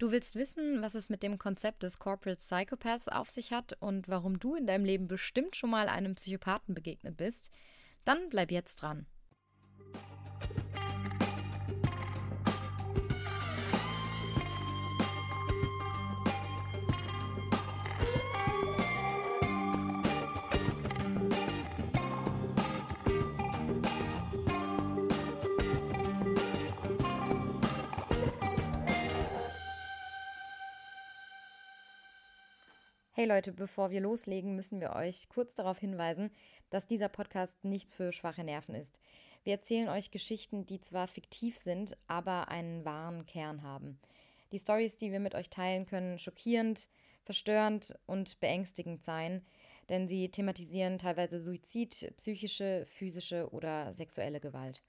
Du willst wissen, was es mit dem Konzept des Corporate Psychopaths auf sich hat und warum du in deinem Leben bestimmt schon mal einem Psychopathen begegnet bist? Dann bleib jetzt dran. Hey Leute, bevor wir loslegen, müssen wir euch kurz darauf hinweisen, dass dieser Podcast nichts für schwache Nerven ist. Wir erzählen euch Geschichten, die zwar fiktiv sind, aber einen wahren Kern haben. Die Stories, die wir mit euch teilen können, schockierend, verstörend und beängstigend sein, denn sie thematisieren teilweise Suizid, psychische, physische oder sexuelle Gewalt.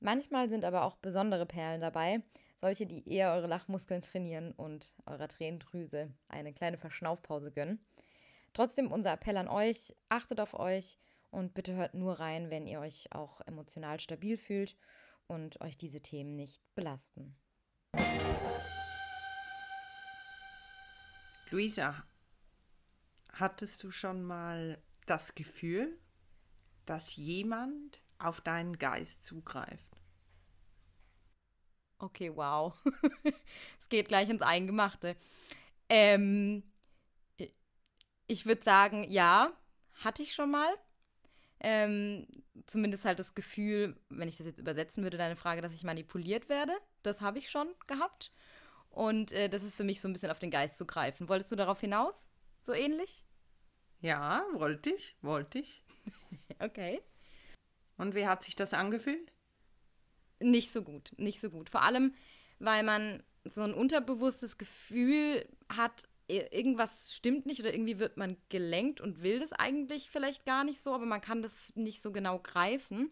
Manchmal sind aber auch besondere Perlen dabei, solche, die eher eure Lachmuskeln trainieren und eurer Tränendrüse eine kleine Verschnaufpause gönnen. Trotzdem unser Appell an euch, achtet auf euch und bitte hört nur rein, wenn ihr euch auch emotional stabil fühlt und euch diese Themen nicht belasten. Luisa, hattest du schon mal das Gefühl, dass jemand auf deinen Geist zugreift? Okay, wow. es geht gleich ins Eingemachte. Ähm, ich würde sagen, ja, hatte ich schon mal. Ähm, zumindest halt das Gefühl, wenn ich das jetzt übersetzen würde, deine Frage, dass ich manipuliert werde. Das habe ich schon gehabt. Und äh, das ist für mich so ein bisschen auf den Geist zu greifen. Wolltest du darauf hinaus? So ähnlich? Ja, wollte ich, wollte ich. okay. Und wie hat sich das angefühlt? nicht so gut, nicht so gut. Vor allem, weil man so ein unterbewusstes Gefühl hat, irgendwas stimmt nicht oder irgendwie wird man gelenkt und will das eigentlich vielleicht gar nicht so, aber man kann das nicht so genau greifen.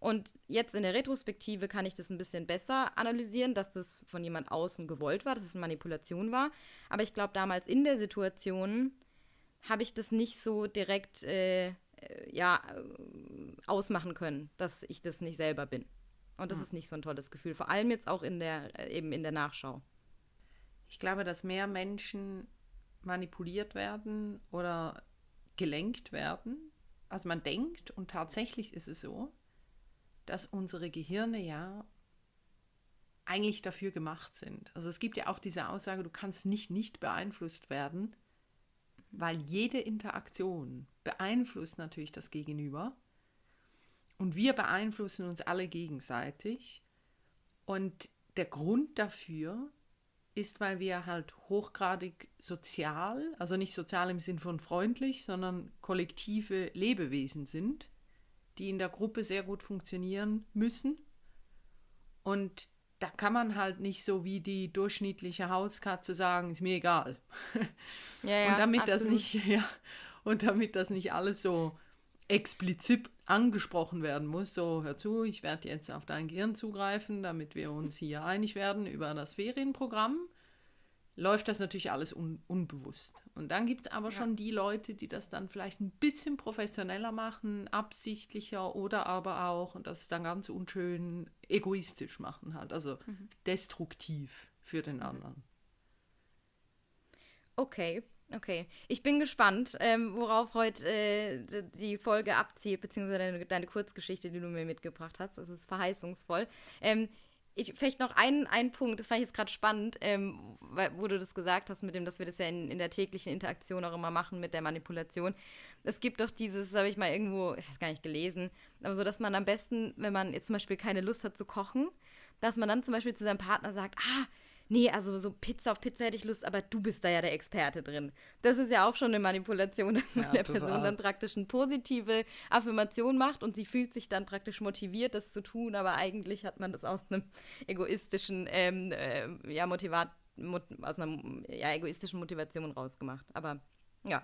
Und jetzt in der Retrospektive kann ich das ein bisschen besser analysieren, dass das von jemand außen gewollt war, dass es Manipulation war. Aber ich glaube, damals in der Situation habe ich das nicht so direkt äh, äh ja, äh, ausmachen können, dass ich das nicht selber bin. Und das mhm. ist nicht so ein tolles Gefühl, vor allem jetzt auch in der, äh, eben in der Nachschau. Ich glaube, dass mehr Menschen manipuliert werden oder gelenkt werden. Also man denkt, und tatsächlich ist es so, dass unsere Gehirne ja eigentlich dafür gemacht sind. Also es gibt ja auch diese Aussage, du kannst nicht nicht beeinflusst werden, weil jede Interaktion beeinflusst natürlich das Gegenüber und wir beeinflussen uns alle gegenseitig. Und der Grund dafür ist, weil wir halt hochgradig sozial, also nicht sozial im Sinn von freundlich, sondern kollektive Lebewesen sind, die in der Gruppe sehr gut funktionieren müssen. Und da kann man halt nicht so wie die durchschnittliche Hauskatze sagen, ist mir egal. Ja, ja, und damit das nicht, ja, und damit das nicht alles so explizit angesprochen werden muss. So, hör zu, ich werde jetzt auf dein Gehirn zugreifen, damit wir uns hier einig werden über das Ferienprogramm, läuft das natürlich alles un unbewusst. Und dann gibt es aber ja. schon die Leute, die das dann vielleicht ein bisschen professioneller machen, absichtlicher oder aber auch, und das ist dann ganz unschön, egoistisch machen halt, also mhm. destruktiv für den anderen. Okay, Okay, ich bin gespannt, ähm, worauf heute äh, die Folge abzielt, beziehungsweise deine, deine, Kurzgeschichte, die du mir mitgebracht hast. Das ist verheißungsvoll. Ähm, ich, vielleicht noch einen, einen Punkt, das fand ich jetzt gerade spannend, ähm, wo du das gesagt hast, mit dem, dass wir das ja in, in der täglichen Interaktion auch immer machen mit der Manipulation. Es gibt doch dieses, das habe ich mal irgendwo, ich weiß gar nicht gelesen, aber so, dass man am besten, wenn man jetzt zum Beispiel keine Lust hat zu kochen, dass man dann zum Beispiel zu seinem Partner sagt, ah, nee, also so Pizza auf Pizza hätte ich Lust, aber du bist da ja der Experte drin. Das ist ja auch schon eine Manipulation, dass man ja, der Person dann praktisch eine positive Affirmation macht und sie fühlt sich dann praktisch motiviert, das zu tun, aber eigentlich hat man das aus einem egoistischen ähm, äh, ja, Motivat, mot aus einer ja, egoistischen Motivation rausgemacht. Aber ja.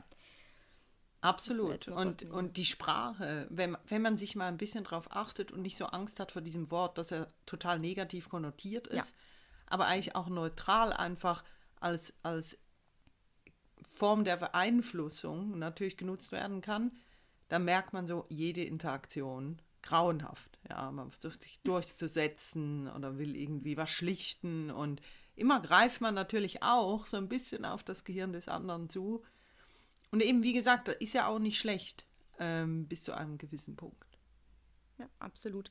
Absolut. Und, und die Sprache, wenn, wenn man sich mal ein bisschen darauf achtet und nicht so Angst hat vor diesem Wort, dass er total negativ konnotiert ist, ja aber eigentlich auch neutral einfach als, als Form der Beeinflussung natürlich genutzt werden kann, dann merkt man so jede Interaktion grauenhaft. Ja, man versucht sich durchzusetzen oder will irgendwie was schlichten und immer greift man natürlich auch so ein bisschen auf das Gehirn des anderen zu. Und eben, wie gesagt, das ist ja auch nicht schlecht ähm, bis zu einem gewissen Punkt. Ja, absolut.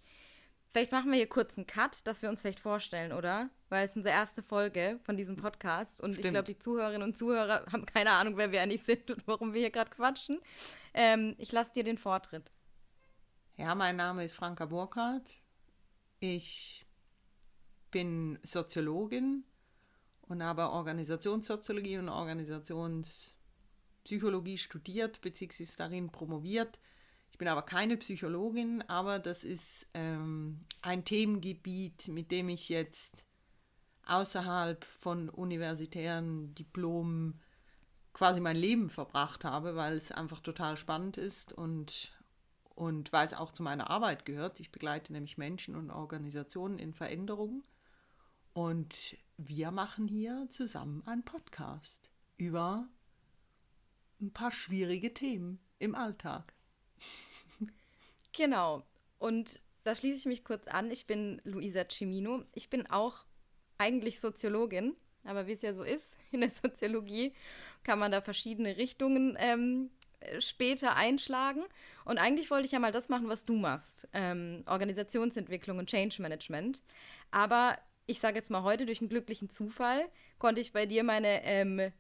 Vielleicht machen wir hier kurz einen Cut, dass wir uns vielleicht vorstellen, oder? Weil es unsere erste Folge von diesem Podcast und Stimmt. ich glaube, die Zuhörerinnen und Zuhörer haben keine Ahnung, wer wir eigentlich sind und warum wir hier gerade quatschen. Ähm, ich lasse dir den Vortritt. Ja, mein Name ist Franka Burkhardt. Ich bin Soziologin und habe Organisationssoziologie und Organisationspsychologie studiert beziehungsweise darin promoviert ich bin aber keine Psychologin, aber das ist ähm, ein Themengebiet, mit dem ich jetzt außerhalb von universitären Diplomen quasi mein Leben verbracht habe, weil es einfach total spannend ist und, und weil es auch zu meiner Arbeit gehört. Ich begleite nämlich Menschen und Organisationen in Veränderungen und wir machen hier zusammen einen Podcast über ein paar schwierige Themen im Alltag. Genau. Und da schließe ich mich kurz an. Ich bin Luisa Cimino. Ich bin auch eigentlich Soziologin, aber wie es ja so ist, in der Soziologie kann man da verschiedene Richtungen ähm, äh, später einschlagen. Und eigentlich wollte ich ja mal das machen, was du machst: ähm, Organisationsentwicklung und Change Management. Aber ich sage jetzt mal heute, durch einen glücklichen Zufall konnte ich bei dir meine, ähm,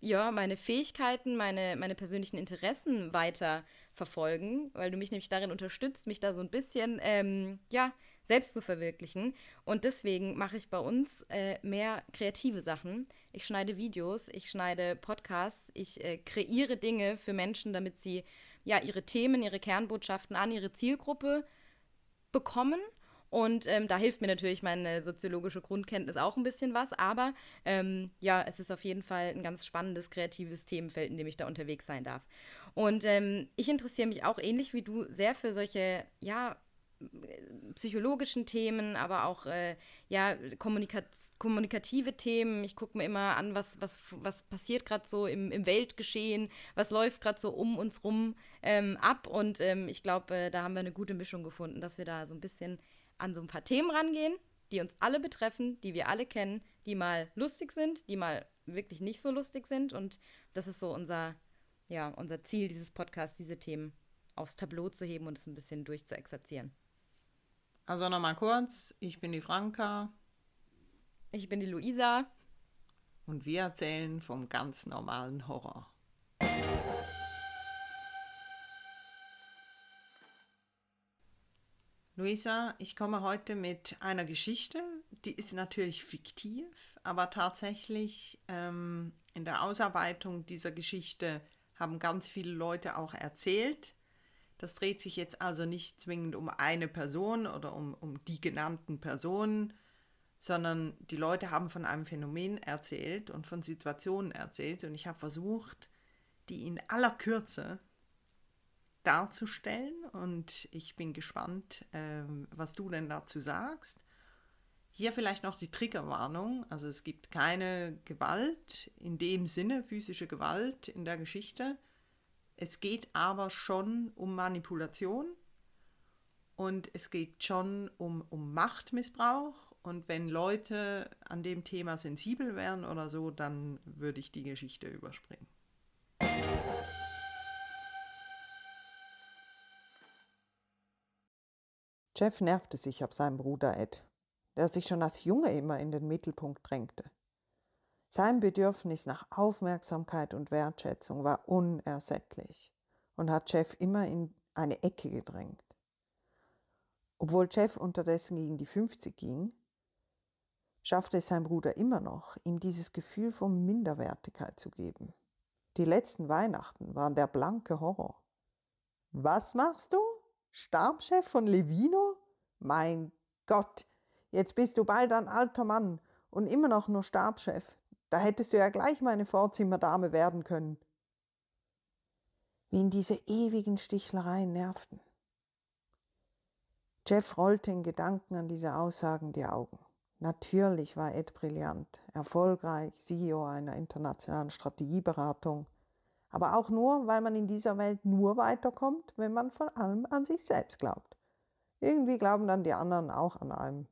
ja, meine Fähigkeiten, meine, meine persönlichen Interessen weiter verfolgen, weil du mich nämlich darin unterstützt, mich da so ein bisschen, ähm, ja, selbst zu verwirklichen. Und deswegen mache ich bei uns äh, mehr kreative Sachen. Ich schneide Videos, ich schneide Podcasts, ich äh, kreiere Dinge für Menschen, damit sie ja ihre Themen, ihre Kernbotschaften an ihre Zielgruppe bekommen. Und ähm, da hilft mir natürlich meine soziologische Grundkenntnis auch ein bisschen was. Aber ähm, ja, es ist auf jeden Fall ein ganz spannendes kreatives Themenfeld, in dem ich da unterwegs sein darf. Und ähm, ich interessiere mich auch ähnlich wie du sehr für solche, ja, psychologischen Themen, aber auch äh, ja, kommunika kommunikative Themen. Ich gucke mir immer an, was, was, was passiert gerade so im, im Weltgeschehen, was läuft gerade so um uns rum ähm, ab. Und ähm, ich glaube, äh, da haben wir eine gute Mischung gefunden, dass wir da so ein bisschen an so ein paar Themen rangehen, die uns alle betreffen, die wir alle kennen, die mal lustig sind, die mal wirklich nicht so lustig sind. Und das ist so unser ja, unser Ziel dieses Podcasts, diese Themen aufs Tableau zu heben und es ein bisschen durchzuexerzieren. Also nochmal kurz, ich bin die Franka. Ich bin die Luisa. Und wir erzählen vom ganz normalen Horror. Luisa, ich komme heute mit einer Geschichte, die ist natürlich fiktiv, aber tatsächlich ähm, in der Ausarbeitung dieser Geschichte haben ganz viele Leute auch erzählt. Das dreht sich jetzt also nicht zwingend um eine Person oder um, um die genannten Personen, sondern die Leute haben von einem Phänomen erzählt und von Situationen erzählt und ich habe versucht, die in aller Kürze darzustellen und ich bin gespannt, ähm, was du denn dazu sagst. Hier vielleicht noch die Triggerwarnung. Also es gibt keine Gewalt in dem Sinne, physische Gewalt in der Geschichte. Es geht aber schon um Manipulation und es geht schon um, um Machtmissbrauch. Und wenn Leute an dem Thema sensibel wären oder so, dann würde ich die Geschichte überspringen. Jeff nervte sich ab seinem Bruder Ed der sich schon als Junge immer in den Mittelpunkt drängte. Sein Bedürfnis nach Aufmerksamkeit und Wertschätzung war unersättlich und hat Jeff immer in eine Ecke gedrängt. Obwohl Jeff unterdessen gegen die 50 ging, schaffte es sein Bruder immer noch, ihm dieses Gefühl von Minderwertigkeit zu geben. Die letzten Weihnachten waren der blanke Horror. Was machst du? Stabschef von Levino? Mein Gott, Jetzt bist du bald ein alter Mann und immer noch nur Stabschef. Da hättest du ja gleich meine Vorzimmerdame werden können. Wie ihn diese ewigen Stichlereien nervten. Jeff rollte in Gedanken an diese Aussagen die Augen. Natürlich war Ed brillant, erfolgreich, CEO einer internationalen Strategieberatung, aber auch nur, weil man in dieser Welt nur weiterkommt, wenn man vor allem an sich selbst glaubt. Irgendwie glauben dann die anderen auch an einem.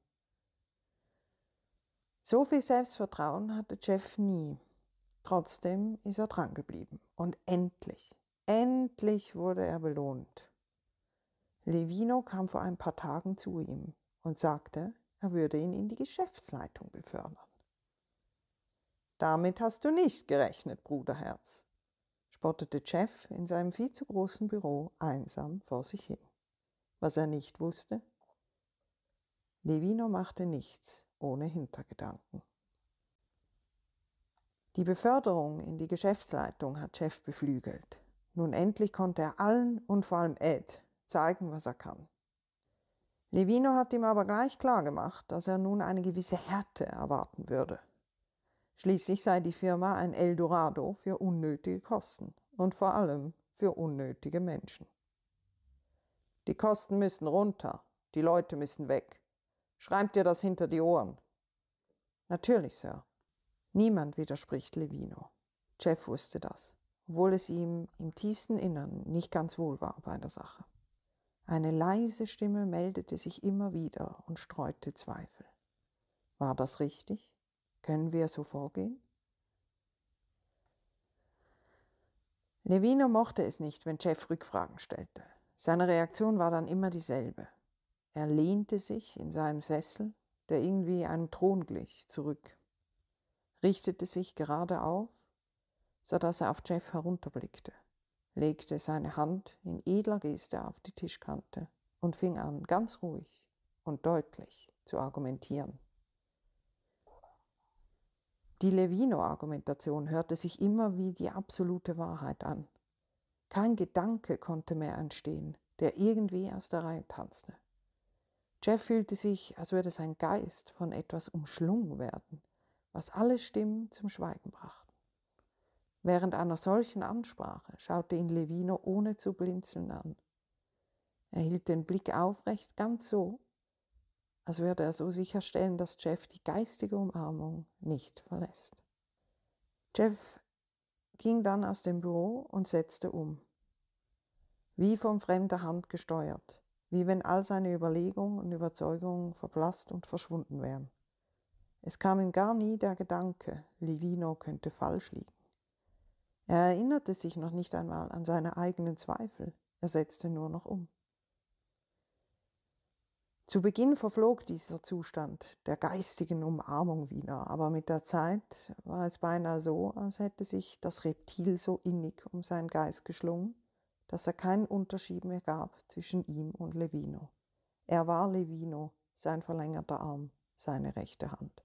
So viel Selbstvertrauen hatte Jeff nie. Trotzdem ist er dran geblieben. Und endlich, endlich wurde er belohnt. Levino kam vor ein paar Tagen zu ihm und sagte, er würde ihn in die Geschäftsleitung befördern. Damit hast du nicht gerechnet, Bruderherz, spottete Jeff in seinem viel zu großen Büro einsam vor sich hin. Was er nicht wusste? Levino machte nichts, ohne Hintergedanken. Die Beförderung in die Geschäftsleitung hat Chef beflügelt. Nun endlich konnte er allen und vor allem Ed zeigen, was er kann. Levino hat ihm aber gleich klargemacht, dass er nun eine gewisse Härte erwarten würde. Schließlich sei die Firma ein Eldorado für unnötige Kosten und vor allem für unnötige Menschen. Die Kosten müssen runter, die Leute müssen weg. Schreib dir das hinter die Ohren. Natürlich, Sir. Niemand widerspricht Levino. Jeff wusste das, obwohl es ihm im tiefsten Innern nicht ganz wohl war bei der Sache. Eine leise Stimme meldete sich immer wieder und streute Zweifel. War das richtig? Können wir so vorgehen? Levino mochte es nicht, wenn Jeff Rückfragen stellte. Seine Reaktion war dann immer dieselbe. Er lehnte sich in seinem Sessel, der irgendwie einem Thron glich, zurück, richtete sich gerade auf, sodass er auf Jeff herunterblickte, legte seine Hand in edler Geste auf die Tischkante und fing an, ganz ruhig und deutlich zu argumentieren. Die Levino-Argumentation hörte sich immer wie die absolute Wahrheit an. Kein Gedanke konnte mehr entstehen, der irgendwie aus der Reihe tanzte. Jeff fühlte sich, als würde sein Geist von etwas umschlungen werden, was alle Stimmen zum Schweigen brachten. Während einer solchen Ansprache schaute ihn Levino ohne zu blinzeln an. Er hielt den Blick aufrecht, ganz so, als würde er so sicherstellen, dass Jeff die geistige Umarmung nicht verlässt. Jeff ging dann aus dem Büro und setzte um. Wie von fremder Hand gesteuert, wie wenn all seine Überlegungen und Überzeugungen verblasst und verschwunden wären. Es kam ihm gar nie der Gedanke, Livino könnte falsch liegen. Er erinnerte sich noch nicht einmal an seine eigenen Zweifel, er setzte nur noch um. Zu Beginn verflog dieser Zustand der geistigen Umarmung wieder, aber mit der Zeit war es beinahe so, als hätte sich das Reptil so innig um seinen Geist geschlungen, dass er keinen Unterschied mehr gab zwischen ihm und Levino. Er war Levino, sein verlängerter Arm, seine rechte Hand.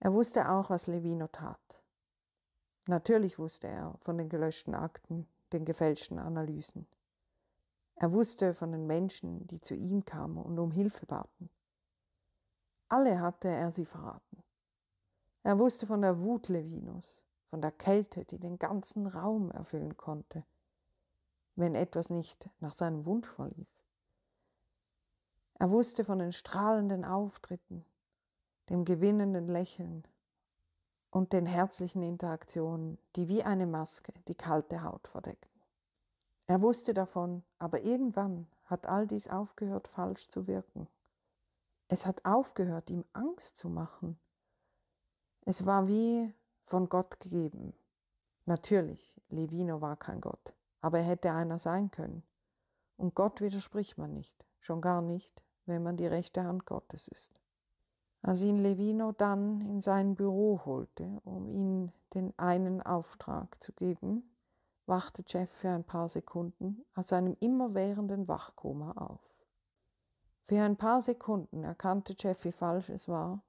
Er wusste auch, was Levino tat. Natürlich wusste er von den gelöschten Akten, den gefälschten Analysen. Er wusste von den Menschen, die zu ihm kamen und um Hilfe baten. Alle hatte er sie verraten. Er wusste von der Wut Levinos, von der Kälte, die den ganzen Raum erfüllen konnte, wenn etwas nicht nach seinem Wunsch verlief. Er wusste von den strahlenden Auftritten, dem gewinnenden Lächeln und den herzlichen Interaktionen, die wie eine Maske die kalte Haut verdeckten. Er wusste davon, aber irgendwann hat all dies aufgehört, falsch zu wirken. Es hat aufgehört, ihm Angst zu machen. Es war wie von Gott gegeben. Natürlich, Levino war kein Gott aber er hätte einer sein können. Und Gott widerspricht man nicht, schon gar nicht, wenn man die rechte Hand Gottes ist. Als ihn Levino dann in sein Büro holte, um ihm den einen Auftrag zu geben, wachte Jeff für ein paar Sekunden aus einem immerwährenden Wachkoma auf. Für ein paar Sekunden erkannte Jeff, wie falsch es war,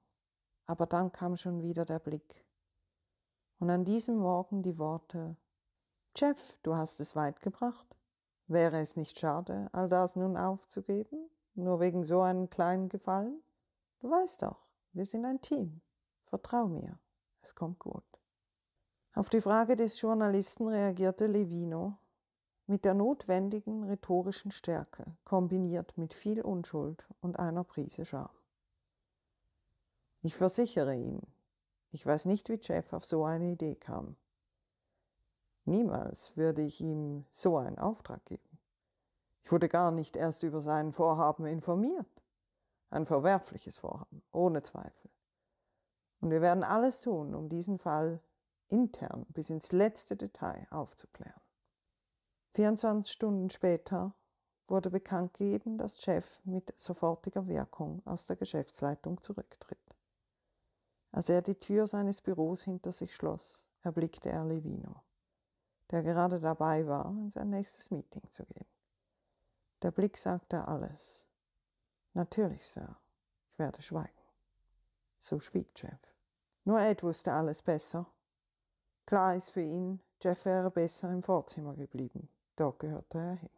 aber dann kam schon wieder der Blick. Und an diesem Morgen die Worte, Jeff, du hast es weit gebracht. Wäre es nicht schade, all das nun aufzugeben, nur wegen so einem kleinen Gefallen? Du weißt doch, wir sind ein Team. Vertrau mir, es kommt gut. Auf die Frage des Journalisten reagierte Levino mit der notwendigen rhetorischen Stärke, kombiniert mit viel Unschuld und einer Prise Scham. Ich versichere ihn, ich weiß nicht, wie Jeff auf so eine Idee kam. Niemals würde ich ihm so einen Auftrag geben. Ich wurde gar nicht erst über sein Vorhaben informiert. Ein verwerfliches Vorhaben, ohne Zweifel. Und wir werden alles tun, um diesen Fall intern bis ins letzte Detail aufzuklären. 24 Stunden später wurde bekannt gegeben, dass Chef mit sofortiger Wirkung aus der Geschäftsleitung zurücktritt. Als er die Tür seines Büros hinter sich schloss, erblickte er Levino der gerade dabei war, in sein nächstes Meeting zu gehen. Der Blick sagte alles. Natürlich, Sir, ich werde schweigen. So schwieg Jeff. Nur Ed wusste alles besser. Klar ist für ihn, Jeff wäre besser im Vorzimmer geblieben. Dort gehörte er hin.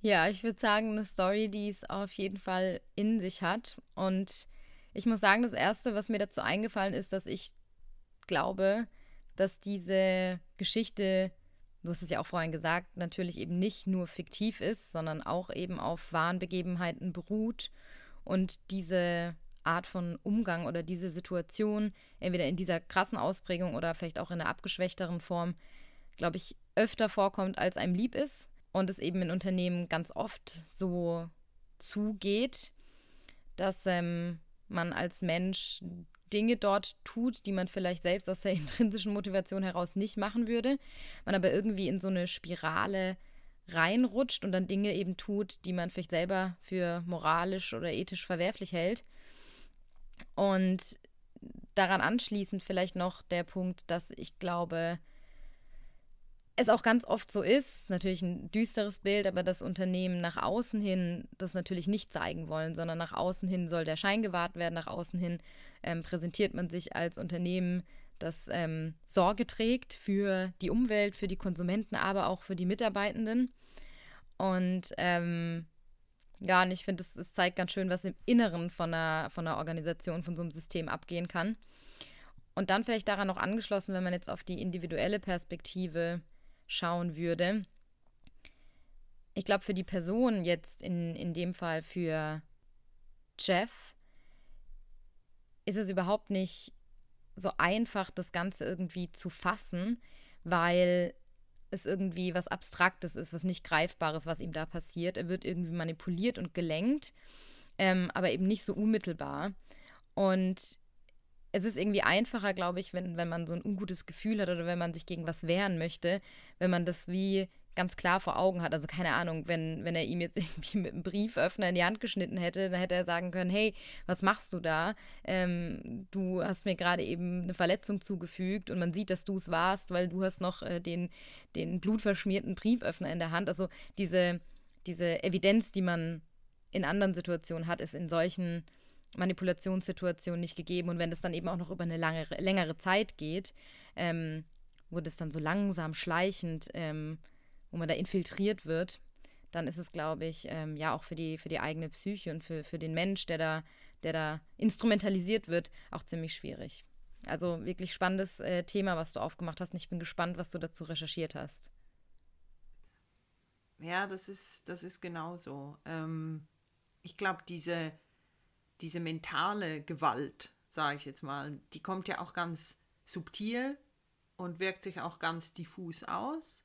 Ja, ich würde sagen, eine Story, die es auf jeden Fall in sich hat und ich muss sagen, das Erste, was mir dazu eingefallen ist, dass ich glaube, dass diese Geschichte, du hast es ja auch vorhin gesagt, natürlich eben nicht nur fiktiv ist, sondern auch eben auf wahren Begebenheiten beruht und diese Art von Umgang oder diese Situation, entweder in dieser krassen Ausprägung oder vielleicht auch in einer abgeschwächteren Form, glaube ich, öfter vorkommt, als einem lieb ist und es eben in Unternehmen ganz oft so zugeht, dass ähm, man als Mensch Dinge dort tut, die man vielleicht selbst aus der intrinsischen Motivation heraus nicht machen würde, man aber irgendwie in so eine Spirale reinrutscht und dann Dinge eben tut, die man vielleicht selber für moralisch oder ethisch verwerflich hält. Und daran anschließend vielleicht noch der Punkt, dass ich glaube, es auch ganz oft so ist, natürlich ein düsteres Bild, aber das Unternehmen nach außen hin das natürlich nicht zeigen wollen, sondern nach außen hin soll der Schein gewahrt werden, nach außen hin ähm, präsentiert man sich als Unternehmen, das ähm, Sorge trägt für die Umwelt, für die Konsumenten, aber auch für die Mitarbeitenden. Und ähm, ja, und ich finde, es, zeigt ganz schön, was im Inneren von einer, von einer Organisation, von so einem System abgehen kann. Und dann vielleicht daran noch angeschlossen, wenn man jetzt auf die individuelle Perspektive schauen würde. Ich glaube, für die Person jetzt in, in dem Fall für Jeff ist es überhaupt nicht so einfach, das Ganze irgendwie zu fassen, weil es irgendwie was Abstraktes ist, was nicht Greifbares, was ihm da passiert. Er wird irgendwie manipuliert und gelenkt, ähm, aber eben nicht so unmittelbar. Und es ist irgendwie einfacher, glaube ich, wenn, wenn man so ein ungutes Gefühl hat oder wenn man sich gegen was wehren möchte, wenn man das wie ganz klar vor Augen hat. Also keine Ahnung, wenn, wenn er ihm jetzt irgendwie mit einem Brieföffner in die Hand geschnitten hätte, dann hätte er sagen können, hey, was machst du da? Ähm, du hast mir gerade eben eine Verletzung zugefügt und man sieht, dass du es warst, weil du hast noch äh, den, den blutverschmierten Brieföffner in der Hand. Also diese, diese Evidenz, die man in anderen Situationen hat, ist in solchen Manipulationssituation nicht gegeben. Und wenn das dann eben auch noch über eine lange, längere Zeit geht, ähm, wo das dann so langsam schleichend, ähm, wo man da infiltriert wird, dann ist es, glaube ich, ähm, ja auch für die, für die eigene Psyche und für, für den Mensch, der da, der da instrumentalisiert wird, auch ziemlich schwierig. Also wirklich spannendes äh, Thema, was du aufgemacht hast. Und ich bin gespannt, was du dazu recherchiert hast. Ja, das ist, das ist genau so. Ähm, ich glaube, diese, diese mentale Gewalt, sage ich jetzt mal, die kommt ja auch ganz subtil und wirkt sich auch ganz diffus aus.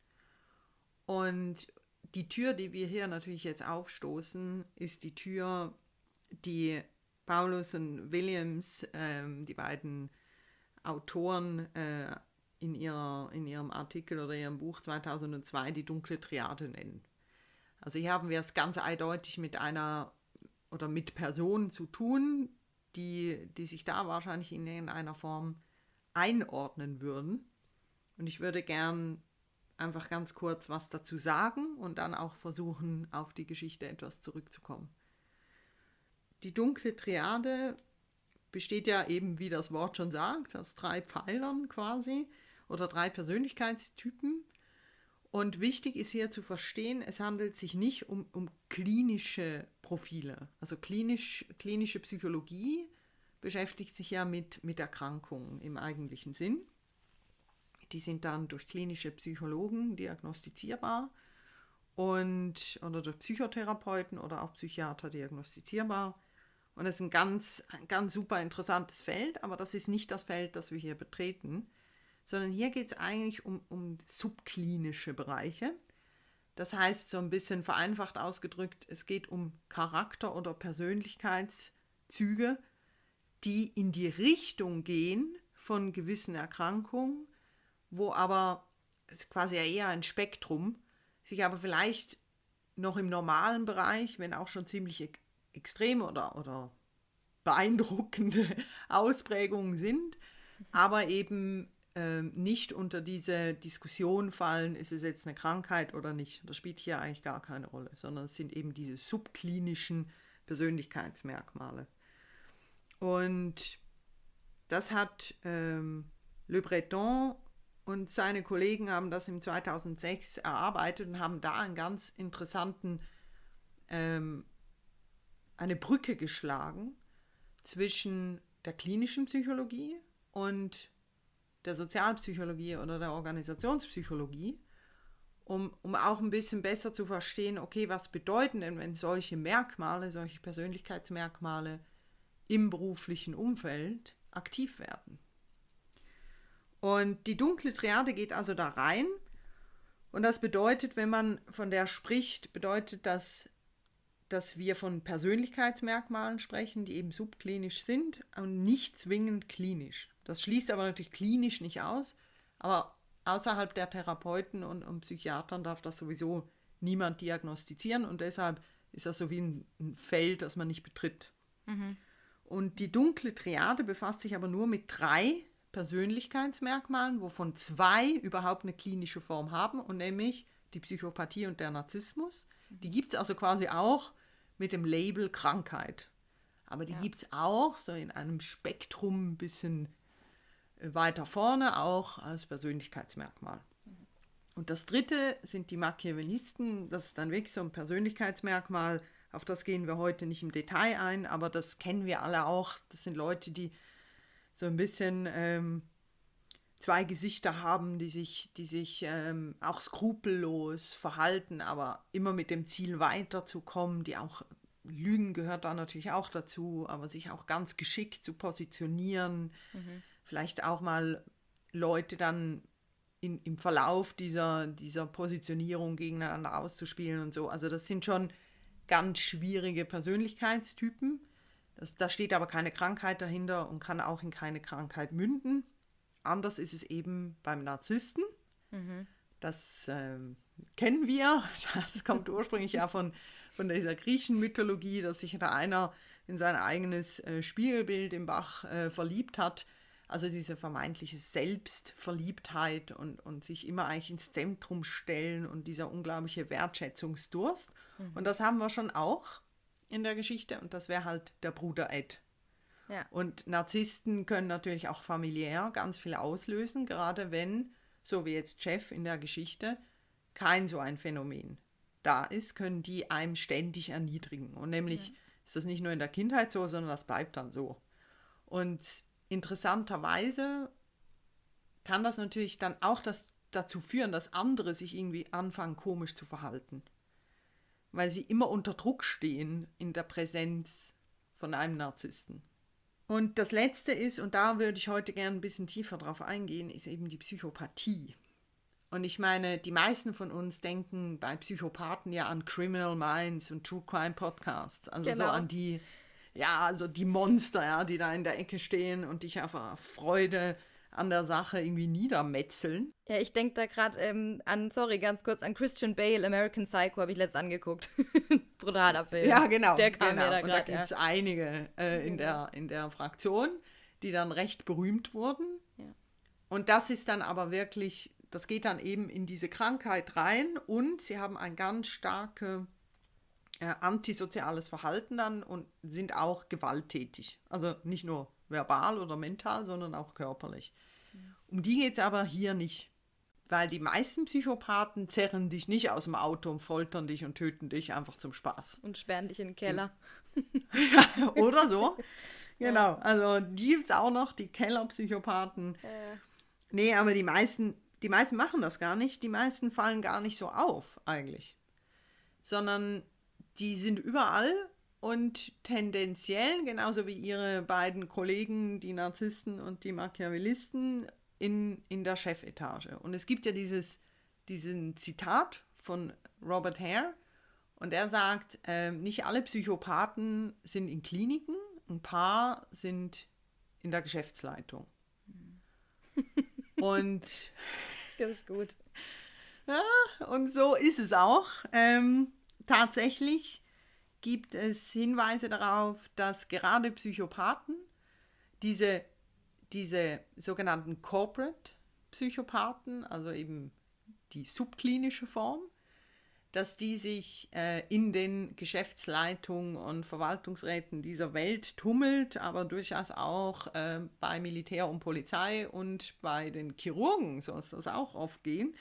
Und die Tür, die wir hier natürlich jetzt aufstoßen, ist die Tür, die Paulus und Williams, ähm, die beiden Autoren, äh, in, ihrer, in ihrem Artikel oder ihrem Buch 2002 die dunkle Triade nennen. Also hier haben wir es ganz eindeutig mit einer oder mit Personen zu tun, die, die sich da wahrscheinlich in irgendeiner Form einordnen würden. Und ich würde gern einfach ganz kurz was dazu sagen und dann auch versuchen, auf die Geschichte etwas zurückzukommen. Die dunkle Triade besteht ja eben, wie das Wort schon sagt, aus drei Pfeilern quasi oder drei Persönlichkeitstypen. Und wichtig ist hier zu verstehen, es handelt sich nicht um, um klinische Profile. Also klinisch, klinische Psychologie beschäftigt sich ja mit, mit Erkrankungen im eigentlichen Sinn. Die sind dann durch klinische Psychologen diagnostizierbar und oder durch Psychotherapeuten oder auch Psychiater diagnostizierbar. Und das ist ein ganz, ein ganz super interessantes Feld, aber das ist nicht das Feld, das wir hier betreten, sondern hier geht es eigentlich um, um subklinische Bereiche. Das heißt, so ein bisschen vereinfacht ausgedrückt, es geht um Charakter- oder Persönlichkeitszüge, die in die Richtung gehen von gewissen Erkrankungen, wo aber es ist quasi eher ein Spektrum, sich aber vielleicht noch im normalen Bereich, wenn auch schon ziemlich extreme oder, oder beeindruckende Ausprägungen sind, aber eben ähm, nicht unter diese Diskussion fallen, ist es jetzt eine Krankheit oder nicht. Das spielt hier eigentlich gar keine Rolle, sondern es sind eben diese subklinischen Persönlichkeitsmerkmale. Und das hat ähm, Le Breton und seine Kollegen haben das im 2006 erarbeitet und haben da einen ganz interessanten, ähm, eine Brücke geschlagen zwischen der klinischen Psychologie und der Sozialpsychologie oder der Organisationspsychologie, um, um auch ein bisschen besser zu verstehen, okay, was bedeuten denn, wenn solche Merkmale, solche Persönlichkeitsmerkmale im beruflichen Umfeld aktiv werden. Und die dunkle Triade geht also da rein. Und das bedeutet, wenn man von der spricht, bedeutet das dass wir von Persönlichkeitsmerkmalen sprechen, die eben subklinisch sind und nicht zwingend klinisch. Das schließt aber natürlich klinisch nicht aus, aber außerhalb der Therapeuten und, und Psychiatern darf das sowieso niemand diagnostizieren und deshalb ist das so wie ein, ein Feld, das man nicht betritt. Mhm. Und die dunkle Triade befasst sich aber nur mit drei Persönlichkeitsmerkmalen, wovon zwei überhaupt eine klinische Form haben und nämlich die Psychopathie und der Narzissmus. Die gibt es also quasi auch mit dem Label Krankheit. Aber die ja. gibt es auch so in einem Spektrum ein bisschen äh, weiter vorne, auch als Persönlichkeitsmerkmal. Mhm. Und das dritte sind die Machiavellisten. Das ist dann wirklich so ein Persönlichkeitsmerkmal. Auf das gehen wir heute nicht im Detail ein, aber das kennen wir alle auch. Das sind Leute, die so ein bisschen ähm, zwei Gesichter haben, die sich, die sich ähm, auch skrupellos verhalten, aber immer mit dem Ziel weiterzukommen, die auch Lügen gehört da natürlich auch dazu, aber sich auch ganz geschickt zu positionieren, mhm. vielleicht auch mal Leute dann in, im Verlauf dieser, dieser Positionierung gegeneinander auszuspielen und so. Also das sind schon ganz schwierige Persönlichkeitstypen. Das, da steht aber keine Krankheit dahinter und kann auch in keine Krankheit münden. Anders ist es eben beim Narzissten. Mhm. Das äh, kennen wir. Das kommt ursprünglich ja von, von dieser griechischen Mythologie, dass sich da einer in sein eigenes äh, Spiegelbild im Bach äh, verliebt hat. Also diese vermeintliche Selbstverliebtheit und, und sich immer eigentlich ins Zentrum stellen und dieser unglaubliche Wertschätzungsdurst. Mhm. Und das haben wir schon auch in der Geschichte und das wäre halt der Bruder Ed. Ja. Und Narzissten können natürlich auch familiär ganz viel auslösen, gerade wenn, so wie jetzt Jeff in der Geschichte, kein so ein Phänomen da ist, können die einem ständig erniedrigen. Und nämlich ja. ist das nicht nur in der Kindheit so, sondern das bleibt dann so. Und interessanterweise kann das natürlich dann auch das, dazu führen, dass andere sich irgendwie anfangen, komisch zu verhalten. Weil sie immer unter Druck stehen in der Präsenz von einem Narzissten. Und das Letzte ist, und da würde ich heute gerne ein bisschen tiefer drauf eingehen, ist eben die Psychopathie. Und ich meine, die meisten von uns denken bei Psychopathen ja an Criminal Minds und True Crime Podcasts, also genau. so an die, ja, also die Monster, ja, die da in der Ecke stehen und dich einfach Freude an der Sache irgendwie niedermetzeln. Ja, ich denke da gerade ähm, an, sorry, ganz kurz, an Christian Bale, American Psycho, habe ich letztens angeguckt. Brutaler Film. Ja, genau. Der kam genau. mir da gerade. Da gibt es ja. einige äh, in, der, in der Fraktion, die dann recht berühmt wurden. Ja. Und das ist dann aber wirklich, das geht dann eben in diese Krankheit rein und sie haben ein ganz starkes äh, antisoziales Verhalten dann und sind auch gewalttätig. Also nicht nur verbal oder mental, sondern auch körperlich. Ja. Um die geht es aber hier nicht. Weil die meisten Psychopathen zerren dich nicht aus dem Auto und foltern dich und töten dich einfach zum Spaß. Und sperren dich in den Keller. ja, oder so. Genau. Also die gibt es auch noch, die Kellerpsychopathen. Äh. Nee, aber die meisten, die meisten machen das gar nicht. Die meisten fallen gar nicht so auf, eigentlich. Sondern die sind überall und tendenziell, genauso wie ihre beiden Kollegen, die Narzissten und die Machiavellisten, in, in der Chefetage. Und es gibt ja dieses, diesen Zitat von Robert Hare, und er sagt, äh, nicht alle Psychopathen sind in Kliniken, ein paar sind in der Geschäftsleitung. und das ist gut. Ja, und so ist es auch. Ähm, tatsächlich gibt es Hinweise darauf, dass gerade Psychopathen diese, diese sogenannten Corporate Psychopathen, also eben die subklinische Form, dass die sich äh, in den Geschäftsleitungen und Verwaltungsräten dieser Welt tummelt, aber durchaus auch äh, bei Militär und Polizei und bei den Chirurgen soll es das auch oft gehen.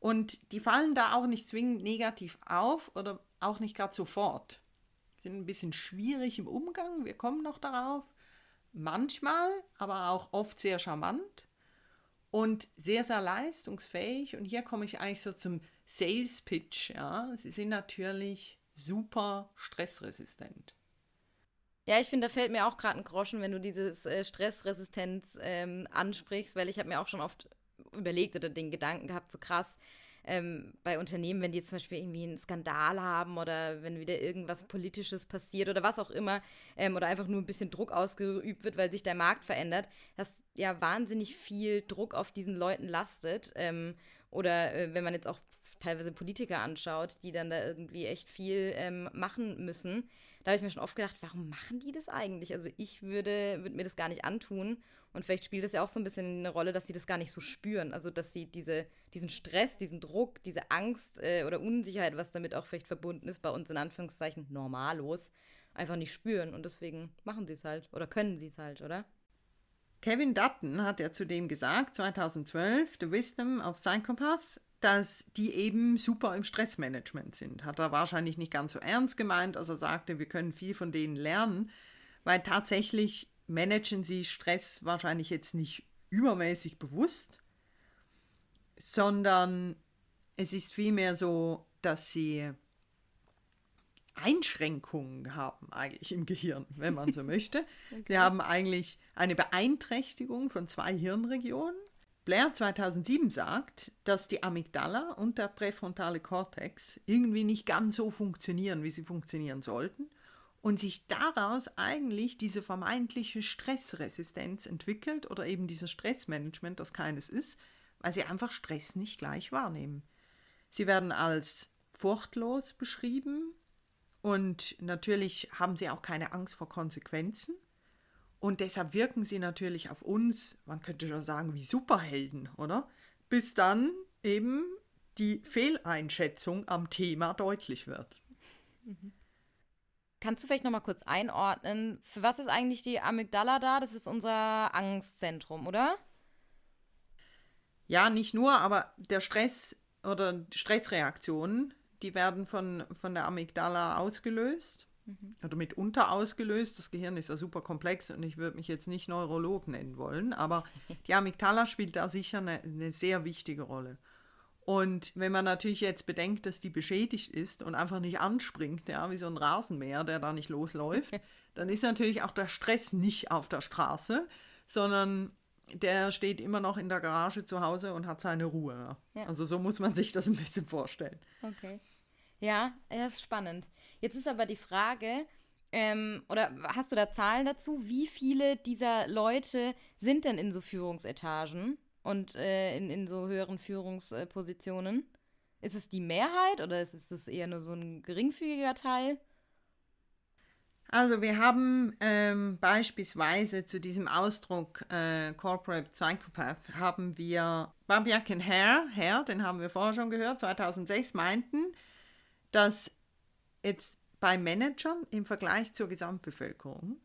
Und die fallen da auch nicht zwingend negativ auf oder auch nicht gerade sofort sind ein bisschen schwierig im Umgang, wir kommen noch darauf. Manchmal, aber auch oft sehr charmant und sehr, sehr leistungsfähig. Und hier komme ich eigentlich so zum Sales Pitch. Ja. Sie sind natürlich super stressresistent. Ja, ich finde, da fällt mir auch gerade ein Groschen, wenn du dieses äh, Stressresistenz ähm, ansprichst, weil ich habe mir auch schon oft überlegt oder den Gedanken gehabt, so krass, ähm, bei Unternehmen, wenn die zum Beispiel irgendwie einen Skandal haben oder wenn wieder irgendwas Politisches passiert oder was auch immer ähm, oder einfach nur ein bisschen Druck ausgeübt wird, weil sich der Markt verändert, dass ja wahnsinnig viel Druck auf diesen Leuten lastet. Ähm, oder äh, wenn man jetzt auch teilweise Politiker anschaut, die dann da irgendwie echt viel ähm, machen müssen da habe ich mir schon oft gedacht, warum machen die das eigentlich? Also ich würde, würde mir das gar nicht antun. Und vielleicht spielt das ja auch so ein bisschen eine Rolle, dass sie das gar nicht so spüren. Also dass sie diese, diesen Stress, diesen Druck, diese Angst äh, oder Unsicherheit, was damit auch vielleicht verbunden ist, bei uns in Anführungszeichen normallos, einfach nicht spüren. Und deswegen machen sie es halt oder können sie es halt, oder? Kevin Dutton hat ja zudem gesagt, 2012, The Wisdom of Sein Kompass dass die eben super im Stressmanagement sind. Hat er wahrscheinlich nicht ganz so ernst gemeint, als er sagte, wir können viel von denen lernen, weil tatsächlich managen sie Stress wahrscheinlich jetzt nicht übermäßig bewusst, sondern es ist vielmehr so, dass sie Einschränkungen haben eigentlich im Gehirn, wenn man so möchte. okay. Sie haben eigentlich eine Beeinträchtigung von zwei Hirnregionen Blair 2007 sagt, dass die Amygdala und der präfrontale Kortex irgendwie nicht ganz so funktionieren, wie sie funktionieren sollten und sich daraus eigentlich diese vermeintliche Stressresistenz entwickelt oder eben dieses Stressmanagement, das keines ist, weil sie einfach Stress nicht gleich wahrnehmen. Sie werden als furchtlos beschrieben und natürlich haben sie auch keine Angst vor Konsequenzen und deshalb wirken sie natürlich auf uns, man könnte schon sagen, wie Superhelden, oder? Bis dann eben die Fehleinschätzung am Thema deutlich wird. Mhm. Kannst du vielleicht nochmal kurz einordnen, für was ist eigentlich die Amygdala da? Das ist unser Angstzentrum, oder? Ja, nicht nur, aber der Stress oder Stressreaktionen, die werden von, von der Amygdala ausgelöst mhm. oder mitunter ausgelöst. Das Gehirn ist ja super komplex und ich würde mich jetzt nicht Neurolog nennen wollen, aber die Amygdala spielt da sicher eine, eine sehr wichtige Rolle. Und wenn man natürlich jetzt bedenkt, dass die beschädigt ist und einfach nicht anspringt, ja, wie so ein Rasenmäher, der da nicht losläuft, dann ist natürlich auch der Stress nicht auf der Straße, sondern der steht immer noch in der Garage zu Hause und hat seine Ruhe. Ja. Also so muss man sich das ein bisschen vorstellen. Okay. Ja, das ist spannend. Jetzt ist aber die Frage, ähm, oder hast du da Zahlen dazu? Wie viele dieser Leute sind denn in so Führungsetagen und äh, in, in so höheren Führungspositionen? Ist es die Mehrheit oder ist es eher nur so ein geringfügiger Teil? Also wir haben ähm, beispielsweise zu diesem Ausdruck äh, Corporate Psychopath haben wir Babiak und Hare, Hare, den haben wir vorher schon gehört, 2006 meinten, dass jetzt bei Managern im Vergleich zur Gesamtbevölkerung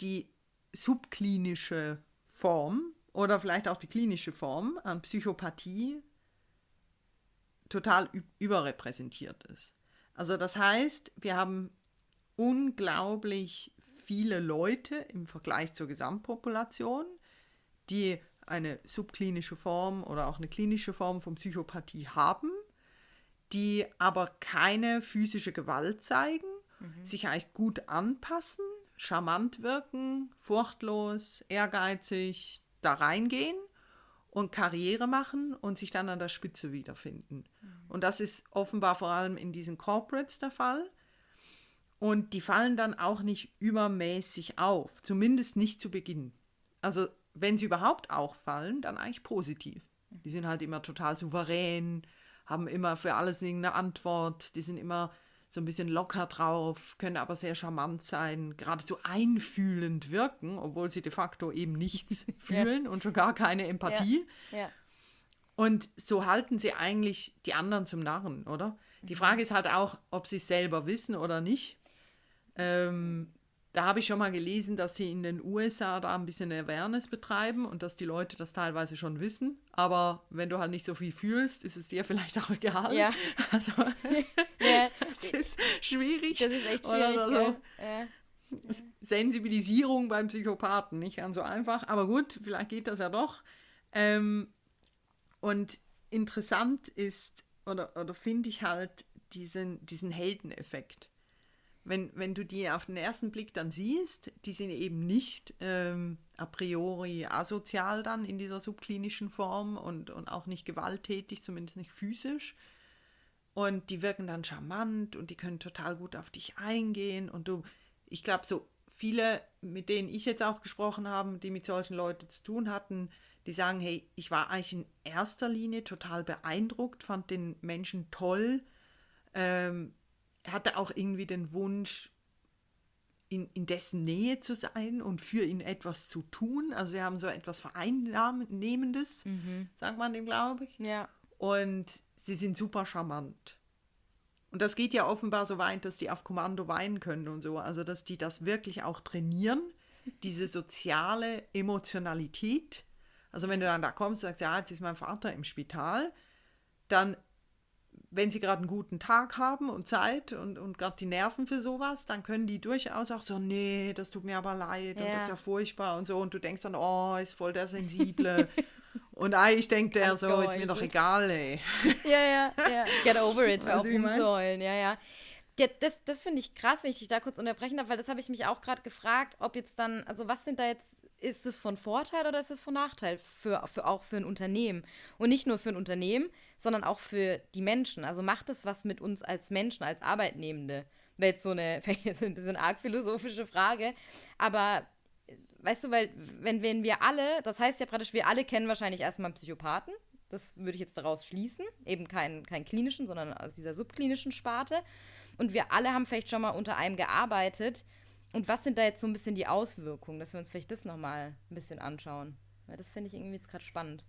die subklinische Form oder vielleicht auch die klinische Form an ähm, Psychopathie total überrepräsentiert ist. Also das heißt, wir haben unglaublich viele Leute im Vergleich zur Gesamtpopulation, die eine subklinische Form oder auch eine klinische Form von Psychopathie haben die aber keine physische Gewalt zeigen, mhm. sich eigentlich gut anpassen, charmant wirken, furchtlos, ehrgeizig da reingehen und Karriere machen und sich dann an der Spitze wiederfinden. Mhm. Und das ist offenbar vor allem in diesen Corporates der Fall. Und die fallen dann auch nicht übermäßig auf, zumindest nicht zu Beginn. Also wenn sie überhaupt auch fallen, dann eigentlich positiv. Die mhm. sind halt immer total souverän, haben immer für alles irgendeine Antwort, die sind immer so ein bisschen locker drauf, können aber sehr charmant sein, geradezu einfühlend wirken, obwohl sie de facto eben nichts fühlen ja. und schon gar keine Empathie. Ja. Ja. Und so halten sie eigentlich die anderen zum Narren, oder? Die mhm. Frage ist halt auch, ob sie es selber wissen oder nicht. Ähm, da habe ich schon mal gelesen, dass sie in den USA da ein bisschen Awareness betreiben und dass die Leute das teilweise schon wissen. Aber wenn du halt nicht so viel fühlst, ist es dir vielleicht auch egal. Ja. Also, ja. ist schwierig. Das ist echt schwierig. Oder so. ja. Sensibilisierung beim Psychopathen, nicht ganz so einfach. Aber gut, vielleicht geht das ja doch. Ähm, und interessant ist, oder, oder finde ich halt diesen, diesen Heldeneffekt wenn, wenn du die auf den ersten Blick dann siehst, die sind eben nicht ähm, a priori asozial dann in dieser subklinischen Form und, und auch nicht gewalttätig, zumindest nicht physisch. Und die wirken dann charmant und die können total gut auf dich eingehen. Und du, ich glaube, so viele, mit denen ich jetzt auch gesprochen habe, die mit solchen Leuten zu tun hatten, die sagen, hey, ich war eigentlich in erster Linie total beeindruckt, fand den Menschen toll, ähm, hatte auch irgendwie den Wunsch, in, in dessen Nähe zu sein und für ihn etwas zu tun. Also sie haben so etwas Vereinnahmendes, mhm. sagt man dem, glaube ich. Ja. Und sie sind super charmant. Und das geht ja offenbar so weit, dass die auf Kommando weinen können und so. Also dass die das wirklich auch trainieren, diese soziale Emotionalität. Also wenn du dann da kommst und sagst, ja, jetzt ist mein Vater im Spital, dann wenn sie gerade einen guten Tag haben und Zeit und, und gerade die Nerven für sowas, dann können die durchaus auch so, nee, das tut mir aber leid ja. und das ist ja furchtbar und so. Und du denkst dann, oh, ist voll der Sensible. und ah, ich denke der so, ist mir doch egal, ey. Ja, ja, ja. Get over it, auf sollen, ja, ja. Ja, das, das finde ich krass, wenn ich dich da kurz unterbrechen darf, weil das habe ich mich auch gerade gefragt, ob jetzt dann, also was sind da jetzt ist es von Vorteil oder ist es von Nachteil für, für auch für ein Unternehmen? Und nicht nur für ein Unternehmen, sondern auch für die Menschen. Also macht es was mit uns als Menschen, als Arbeitnehmende? Wäre jetzt so eine, jetzt ein bisschen arg philosophische Frage, aber weißt du, weil wenn, wenn wir alle, das heißt ja praktisch, wir alle kennen wahrscheinlich erstmal einen Psychopathen, das würde ich jetzt daraus schließen, eben keinen, keinen klinischen, sondern aus dieser subklinischen Sparte. Und wir alle haben vielleicht schon mal unter einem gearbeitet, und was sind da jetzt so ein bisschen die Auswirkungen, dass wir uns vielleicht das nochmal ein bisschen anschauen? Weil das finde ich irgendwie jetzt gerade spannend.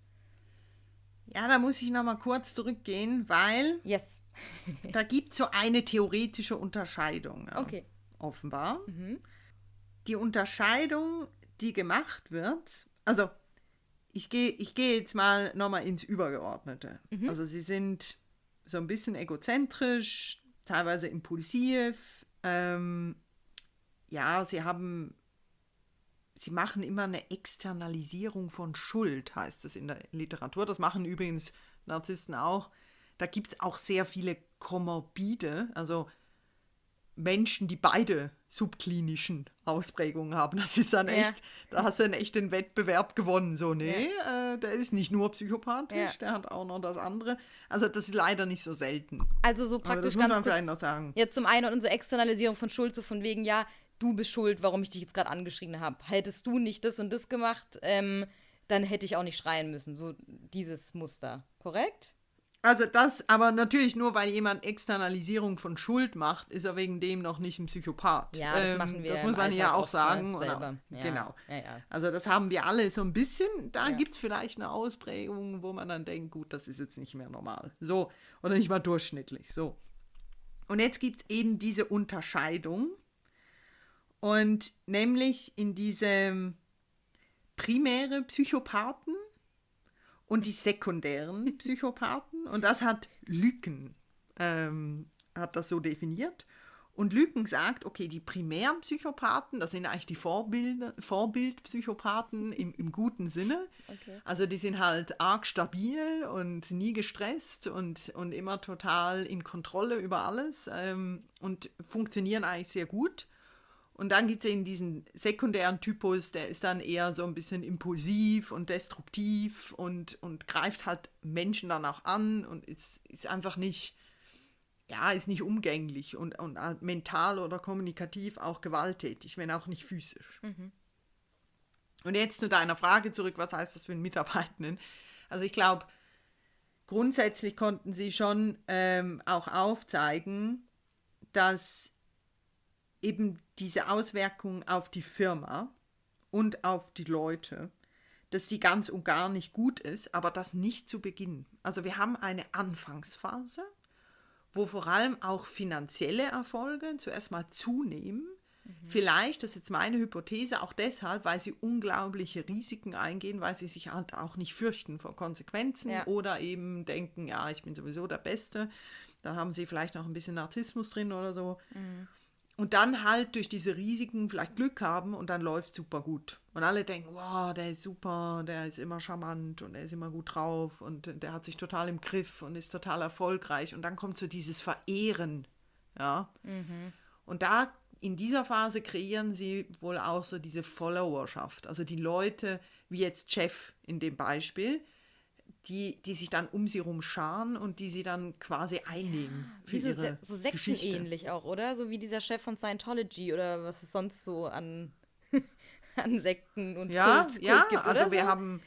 Ja, da muss ich nochmal kurz zurückgehen, weil yes. da gibt es so eine theoretische Unterscheidung. Ja, okay. Offenbar. Mhm. Die Unterscheidung, die gemacht wird, also ich gehe ich geh jetzt mal nochmal ins Übergeordnete. Mhm. Also sie sind so ein bisschen egozentrisch, teilweise impulsiv, ähm, ja, sie haben, sie machen immer eine Externalisierung von Schuld, heißt es in der Literatur. Das machen übrigens Narzissten auch. Da gibt es auch sehr viele Komorbide, also Menschen, die beide subklinischen Ausprägungen haben. Das ist dann ja. echt, da hast du einen echten Wettbewerb gewonnen. So, nee, ja. äh, der ist nicht nur psychopathisch, ja. der hat auch noch das andere. Also das ist leider nicht so selten. Also so praktisch Aber das muss man vielleicht noch sagen. Ja, zum einen unsere Externalisierung von Schuld, so von wegen, ja, du bist schuld, warum ich dich jetzt gerade angeschrien habe. Hättest du nicht das und das gemacht, ähm, dann hätte ich auch nicht schreien müssen. So dieses Muster, korrekt? Also das, aber natürlich nur, weil jemand Externalisierung von Schuld macht, ist er wegen dem noch nicht ein Psychopath. Ja, das ähm, machen wir. Das muss man Alltag ja auch sagen. Oder, ja. Genau. Ja, ja. Also das haben wir alle so ein bisschen. Da ja. gibt es vielleicht eine Ausprägung, wo man dann denkt, gut, das ist jetzt nicht mehr normal. So. Oder nicht mal durchschnittlich. So. Und jetzt gibt es eben diese Unterscheidung und nämlich in diese primäre Psychopathen und die sekundären Psychopathen. Und das hat Lücken, ähm, hat das so definiert. Und Lücken sagt, okay, die primären Psychopathen, das sind eigentlich die Vorbilder, Vorbildpsychopathen im, im guten Sinne. Okay. Also die sind halt arg stabil und nie gestresst und, und immer total in Kontrolle über alles ähm, und funktionieren eigentlich sehr gut. Und dann gibt es eben diesen sekundären Typus, der ist dann eher so ein bisschen impulsiv und destruktiv und, und greift halt Menschen dann auch an und ist, ist einfach nicht, ja, ist nicht umgänglich und, und halt mental oder kommunikativ auch gewalttätig, wenn auch nicht physisch. Mhm. Und jetzt zu deiner Frage zurück, was heißt das für einen Mitarbeitenden? Also ich glaube, grundsätzlich konnten sie schon ähm, auch aufzeigen, dass eben diese Auswirkungen auf die Firma und auf die Leute, dass die ganz und gar nicht gut ist, aber das nicht zu Beginn. Also wir haben eine Anfangsphase, wo vor allem auch finanzielle Erfolge zuerst mal zunehmen. Mhm. Vielleicht, das ist jetzt meine Hypothese, auch deshalb, weil sie unglaubliche Risiken eingehen, weil sie sich halt auch nicht fürchten vor Konsequenzen ja. oder eben denken, ja, ich bin sowieso der Beste. Dann haben sie vielleicht noch ein bisschen Narzissmus drin oder so. Mhm und dann halt durch diese Risiken vielleicht Glück haben und dann läuft super gut. Und alle denken, wow, der ist super, der ist immer charmant und der ist immer gut drauf und der hat sich total im Griff und ist total erfolgreich. Und dann kommt so dieses Verehren, ja. Mhm. Und da in dieser Phase kreieren sie wohl auch so diese Followerschaft, also die Leute, wie jetzt Jeff in dem Beispiel, die, die sich dann um sie rum scharen und die sie dann quasi einnehmen. Ja, für ihre so sektenähnlich auch, oder? So wie dieser Chef von Scientology oder was es sonst so an, an Sekten und ja, Kult, Kult ja, gibt, also so? wir haben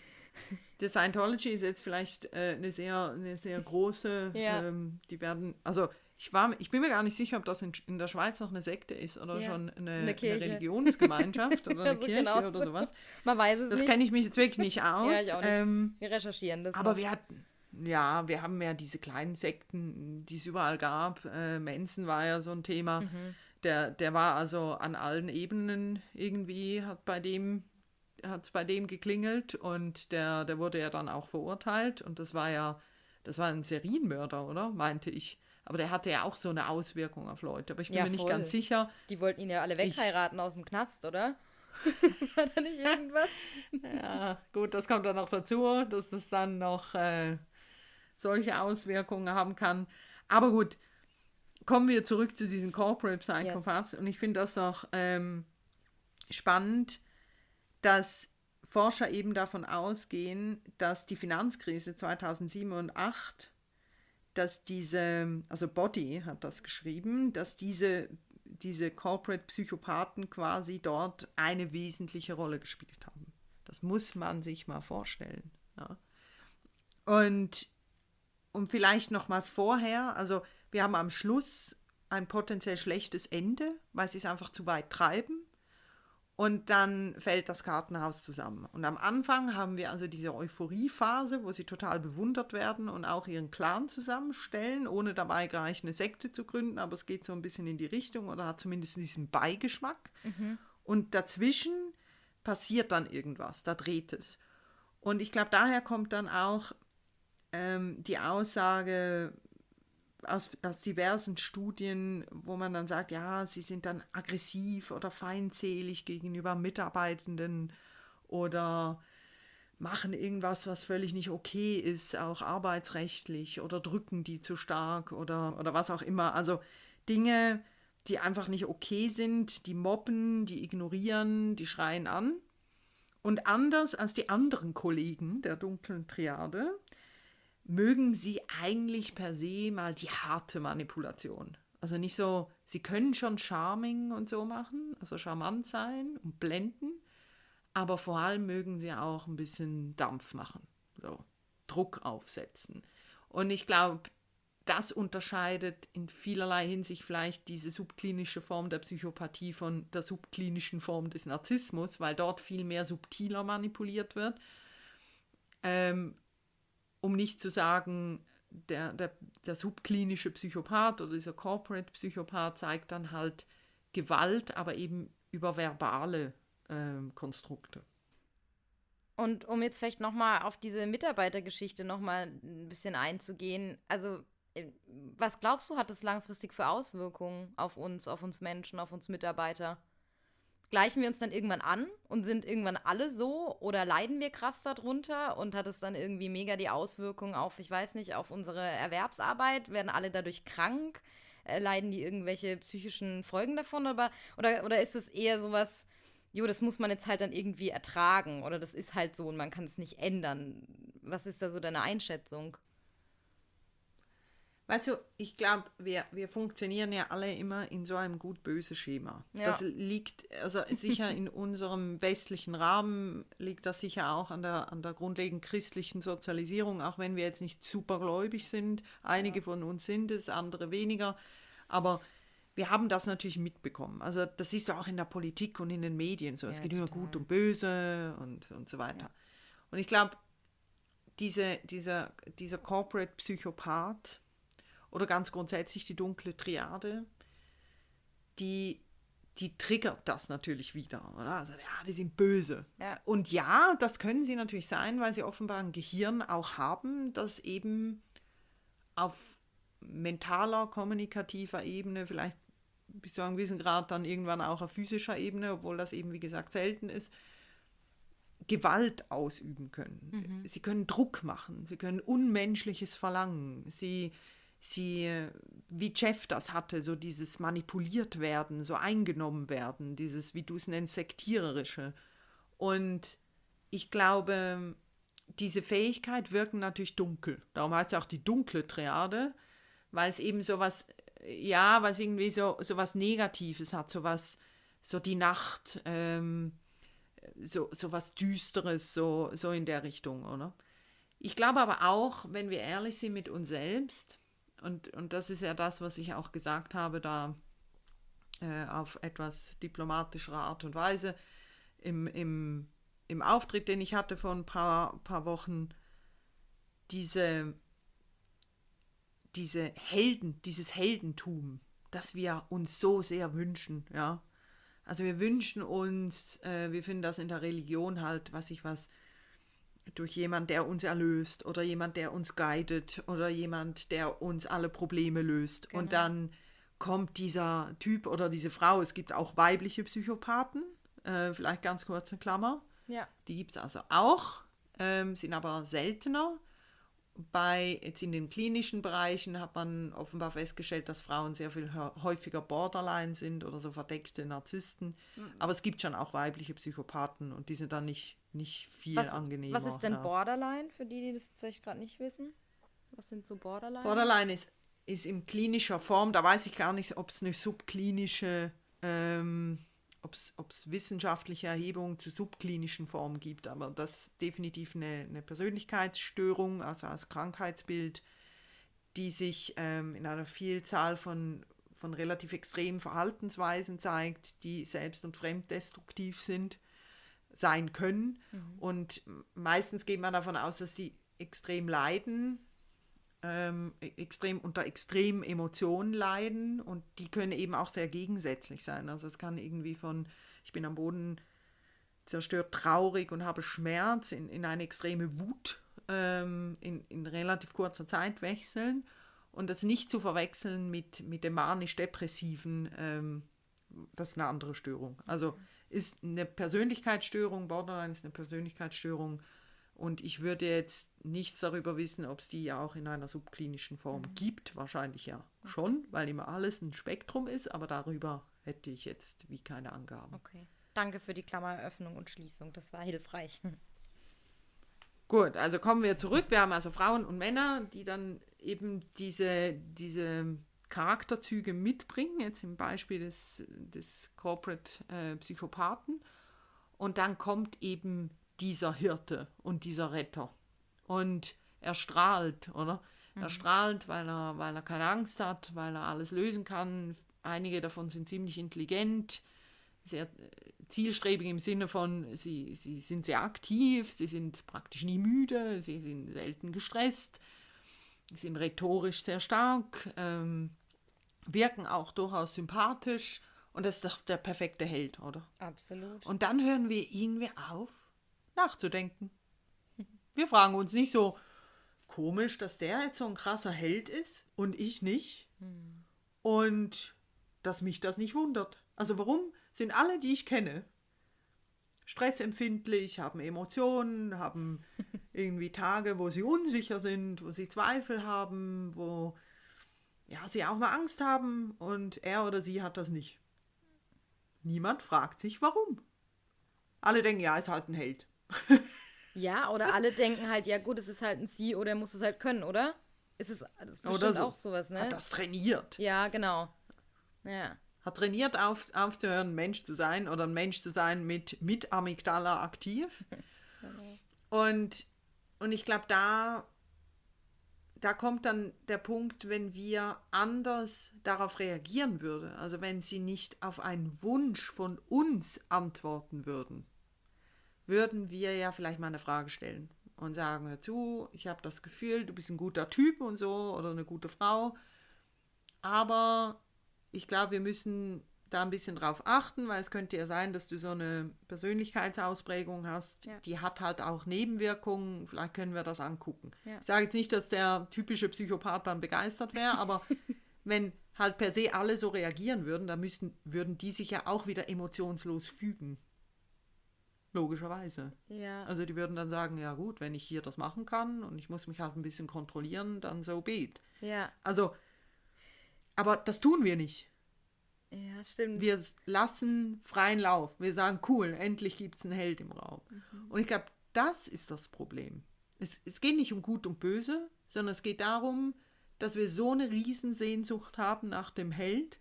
die Scientology ist jetzt vielleicht äh, eine sehr eine sehr große. Ja. Ähm, die werden also ich, war, ich bin mir gar nicht sicher, ob das in, in der Schweiz noch eine Sekte ist oder ja, schon eine, eine, eine Religionsgemeinschaft oder eine also Kirche genau. oder sowas. Man weiß es das nicht. Das kenne ich mich jetzt wirklich nicht aus. ja, ich auch nicht. Ähm, wir recherchieren das. Aber noch. wir hatten, ja, wir haben ja diese kleinen Sekten, die es überall gab. Äh, Manson war ja so ein Thema. Mhm. Der, der war also an allen Ebenen irgendwie, hat bei dem hat es bei dem geklingelt und der, der wurde ja dann auch verurteilt und das war ja, das war ein Serienmörder, oder? Meinte ich. Aber der hatte ja auch so eine Auswirkung auf Leute. Aber ich bin ja, mir nicht ganz sicher. Die wollten ihn ja alle wegheiraten ich, aus dem Knast, oder? War da nicht irgendwas? ja, gut, das kommt dann noch dazu, dass das dann noch äh, solche Auswirkungen haben kann. Aber gut, kommen wir zurück zu diesen Corporate Psychopaths. Yes. Und ich finde das auch ähm, spannend, dass Forscher eben davon ausgehen, dass die Finanzkrise 2007 und 2008 dass diese, also Body hat das geschrieben, dass diese, diese Corporate Psychopathen quasi dort eine wesentliche Rolle gespielt haben. Das muss man sich mal vorstellen. Ja. Und um vielleicht noch mal vorher, also wir haben am Schluss ein potenziell schlechtes Ende, weil sie es einfach zu weit treiben. Und dann fällt das Kartenhaus zusammen. Und am Anfang haben wir also diese Euphoriephase, wo sie total bewundert werden und auch ihren Clan zusammenstellen, ohne dabei gleich eine Sekte zu gründen, aber es geht so ein bisschen in die Richtung oder hat zumindest diesen Beigeschmack. Mhm. Und dazwischen passiert dann irgendwas, da dreht es. Und ich glaube, daher kommt dann auch ähm, die Aussage, aus, aus diversen Studien, wo man dann sagt, ja, sie sind dann aggressiv oder feindselig gegenüber Mitarbeitenden oder machen irgendwas, was völlig nicht okay ist, auch arbeitsrechtlich oder drücken die zu stark oder, oder was auch immer. Also Dinge, die einfach nicht okay sind, die mobben, die ignorieren, die schreien an. Und anders als die anderen Kollegen der dunklen Triade mögen sie eigentlich per se mal die harte Manipulation. Also nicht so, sie können schon charming und so machen, also charmant sein und blenden, aber vor allem mögen sie auch ein bisschen Dampf machen, so Druck aufsetzen. Und ich glaube, das unterscheidet in vielerlei Hinsicht vielleicht diese subklinische Form der Psychopathie von der subklinischen Form des Narzissmus, weil dort viel mehr subtiler manipuliert wird. Ähm, um nicht zu sagen, der, der, der subklinische Psychopath oder dieser Corporate Psychopath zeigt dann halt Gewalt, aber eben über verbale äh, Konstrukte. Und um jetzt vielleicht nochmal auf diese Mitarbeitergeschichte nochmal ein bisschen einzugehen, also äh, was glaubst du, hat das langfristig für Auswirkungen auf uns, auf uns Menschen, auf uns Mitarbeiter? gleichen wir uns dann irgendwann an und sind irgendwann alle so oder leiden wir krass darunter und hat es dann irgendwie mega die Auswirkung auf, ich weiß nicht, auf unsere Erwerbsarbeit? Werden alle dadurch krank? Äh, leiden die irgendwelche psychischen Folgen davon? Aber, oder, oder ist es eher sowas, jo, das muss man jetzt halt dann irgendwie ertragen oder das ist halt so und man kann es nicht ändern? Was ist da so deine Einschätzung? Weißt du, ich glaube, wir, wir funktionieren ja alle immer in so einem gut-böse Schema. Ja. Das liegt, also sicher in unserem westlichen Rahmen, liegt das sicher auch an der, an der grundlegend christlichen Sozialisierung, auch wenn wir jetzt nicht supergläubig sind. Einige ja. von uns sind es, andere weniger. Aber wir haben das natürlich mitbekommen. Also das ist auch in der Politik und in den Medien. So. Ja, es geht immer gut und böse und, und so weiter. Und ich glaube, diese, dieser, dieser Corporate Psychopath, oder ganz grundsätzlich die dunkle Triade, die, die triggert das natürlich wieder. Oder? Also, ja, die sind böse. Ja. Und ja, das können sie natürlich sein, weil sie offenbar ein Gehirn auch haben, das eben auf mentaler, kommunikativer Ebene, vielleicht bis zu einem gewissen Grad dann irgendwann auch auf physischer Ebene, obwohl das eben, wie gesagt, selten ist, Gewalt ausüben können. Mhm. Sie können Druck machen, sie können Unmenschliches verlangen, sie sie, wie Jeff das hatte, so dieses manipuliert werden, so eingenommen werden, dieses, wie du es nennst, sektiererische. Und ich glaube, diese Fähigkeit wirken natürlich dunkel. Darum heißt es auch die dunkle Triade, weil es eben so was, ja, was irgendwie so, so was Negatives hat, so was, so die Nacht, ähm, so, so was Düsteres, so, so in der Richtung, oder? Ich glaube aber auch, wenn wir ehrlich sind mit uns selbst, und, und das ist ja das, was ich auch gesagt habe, da äh, auf etwas diplomatischere Art und Weise im, im, im Auftritt, den ich hatte vor ein paar, paar Wochen, diese, diese Helden, dieses Heldentum, das wir uns so sehr wünschen, ja. Also wir wünschen uns, äh, wir finden das in der Religion halt, was ich was, durch jemand, der uns erlöst oder jemand, der uns guidet oder jemand, der uns alle Probleme löst. Genau. Und dann kommt dieser Typ oder diese Frau. Es gibt auch weibliche Psychopathen, äh, vielleicht ganz kurz eine Klammer. Ja. Die gibt es also auch, ähm, sind aber seltener. Bei, jetzt in den klinischen Bereichen hat man offenbar festgestellt, dass Frauen sehr viel häufiger Borderline sind oder so verdeckte Narzissten. Mhm. Aber es gibt schon auch weibliche Psychopathen und die sind dann nicht nicht viel was, angenehmer. Was ist denn ja. Borderline, für die, die das vielleicht gerade nicht wissen? Was sind so Borderline? Borderline ist, ist in klinischer Form, da weiß ich gar nicht, ob es eine subklinische, ähm, ob es wissenschaftliche Erhebungen zu subklinischen Formen gibt, aber das ist definitiv eine, eine Persönlichkeitsstörung, also als Krankheitsbild, die sich ähm, in einer Vielzahl von, von relativ extremen Verhaltensweisen zeigt, die selbst- und fremddestruktiv sind sein können. Mhm. Und meistens geht man davon aus, dass die extrem leiden, ähm, e-, extrem unter extremen Emotionen leiden und die können eben auch sehr gegensätzlich sein. Also es kann irgendwie von ich bin am Boden zerstört, traurig und habe Schmerz in, in eine extreme Wut ähm, in, in relativ kurzer Zeit wechseln und das nicht zu verwechseln mit, mit dem manisch-depressiven, ähm, das ist eine andere Störung. Also mhm ist eine Persönlichkeitsstörung, Borderline ist eine Persönlichkeitsstörung. Und ich würde jetzt nichts darüber wissen, ob es die ja auch in einer subklinischen Form mhm. gibt. Wahrscheinlich ja okay. schon, weil immer alles ein Spektrum ist, aber darüber hätte ich jetzt wie keine Angaben. Okay. Danke für die Klammeröffnung und Schließung. Das war hilfreich. Gut, also kommen wir zurück. Wir haben also Frauen und Männer, die dann eben diese, diese Charakterzüge mitbringen, jetzt im Beispiel des, des Corporate äh, Psychopathen. Und dann kommt eben dieser Hirte und dieser Retter. Und er strahlt, oder? Mhm. Er strahlt, weil er, weil er keine Angst hat, weil er alles lösen kann. Einige davon sind ziemlich intelligent, sehr äh, zielstrebig im Sinne von, sie, sie sind sehr aktiv, sie sind praktisch nie müde, sie sind selten gestresst, sie sind rhetorisch sehr stark. Ähm, wirken auch durchaus sympathisch und das ist doch der perfekte Held, oder? Absolut. Und dann hören wir irgendwie auf, nachzudenken. Wir fragen uns nicht so, komisch, dass der jetzt so ein krasser Held ist und ich nicht. Mhm. Und dass mich das nicht wundert. Also warum sind alle, die ich kenne, stressempfindlich, haben Emotionen, haben irgendwie Tage, wo sie unsicher sind, wo sie Zweifel haben, wo ja, sie auch mal Angst haben und er oder sie hat das nicht. Niemand fragt sich, warum. Alle denken, ja, ist halt ein Held. ja, oder alle denken halt, ja gut, es ist halt ein Sie oder er muss es halt können, oder? Ist es ist bestimmt so. auch sowas, ne? Hat das trainiert. Ja, genau. Ja. Hat trainiert, auf, aufzuhören, Mensch zu sein oder ein Mensch zu sein mit, mit Amygdala aktiv. Genau. Und, und ich glaube, da da kommt dann der Punkt, wenn wir anders darauf reagieren würden, also wenn sie nicht auf einen Wunsch von uns antworten würden, würden wir ja vielleicht mal eine Frage stellen und sagen, hör zu, ich habe das Gefühl, du bist ein guter Typ und so oder eine gute Frau, aber ich glaube, wir müssen da ein bisschen drauf achten, weil es könnte ja sein, dass du so eine Persönlichkeitsausprägung hast, ja. die hat halt auch Nebenwirkungen, vielleicht können wir das angucken. Ja. Ich sage jetzt nicht, dass der typische Psychopath dann begeistert wäre, aber wenn halt per se alle so reagieren würden, dann müssten, würden die sich ja auch wieder emotionslos fügen. Logischerweise. Ja. Also die würden dann sagen, ja gut, wenn ich hier das machen kann und ich muss mich halt ein bisschen kontrollieren, dann so bet. Ja. Also, aber das tun wir nicht. Ja, stimmt. Wir lassen freien Lauf. Wir sagen, cool, endlich gibt es einen Held im Raum. Mhm. Und ich glaube, das ist das Problem. Es, es geht nicht um Gut und Böse, sondern es geht darum, dass wir so eine Riesensehnsucht haben nach dem Held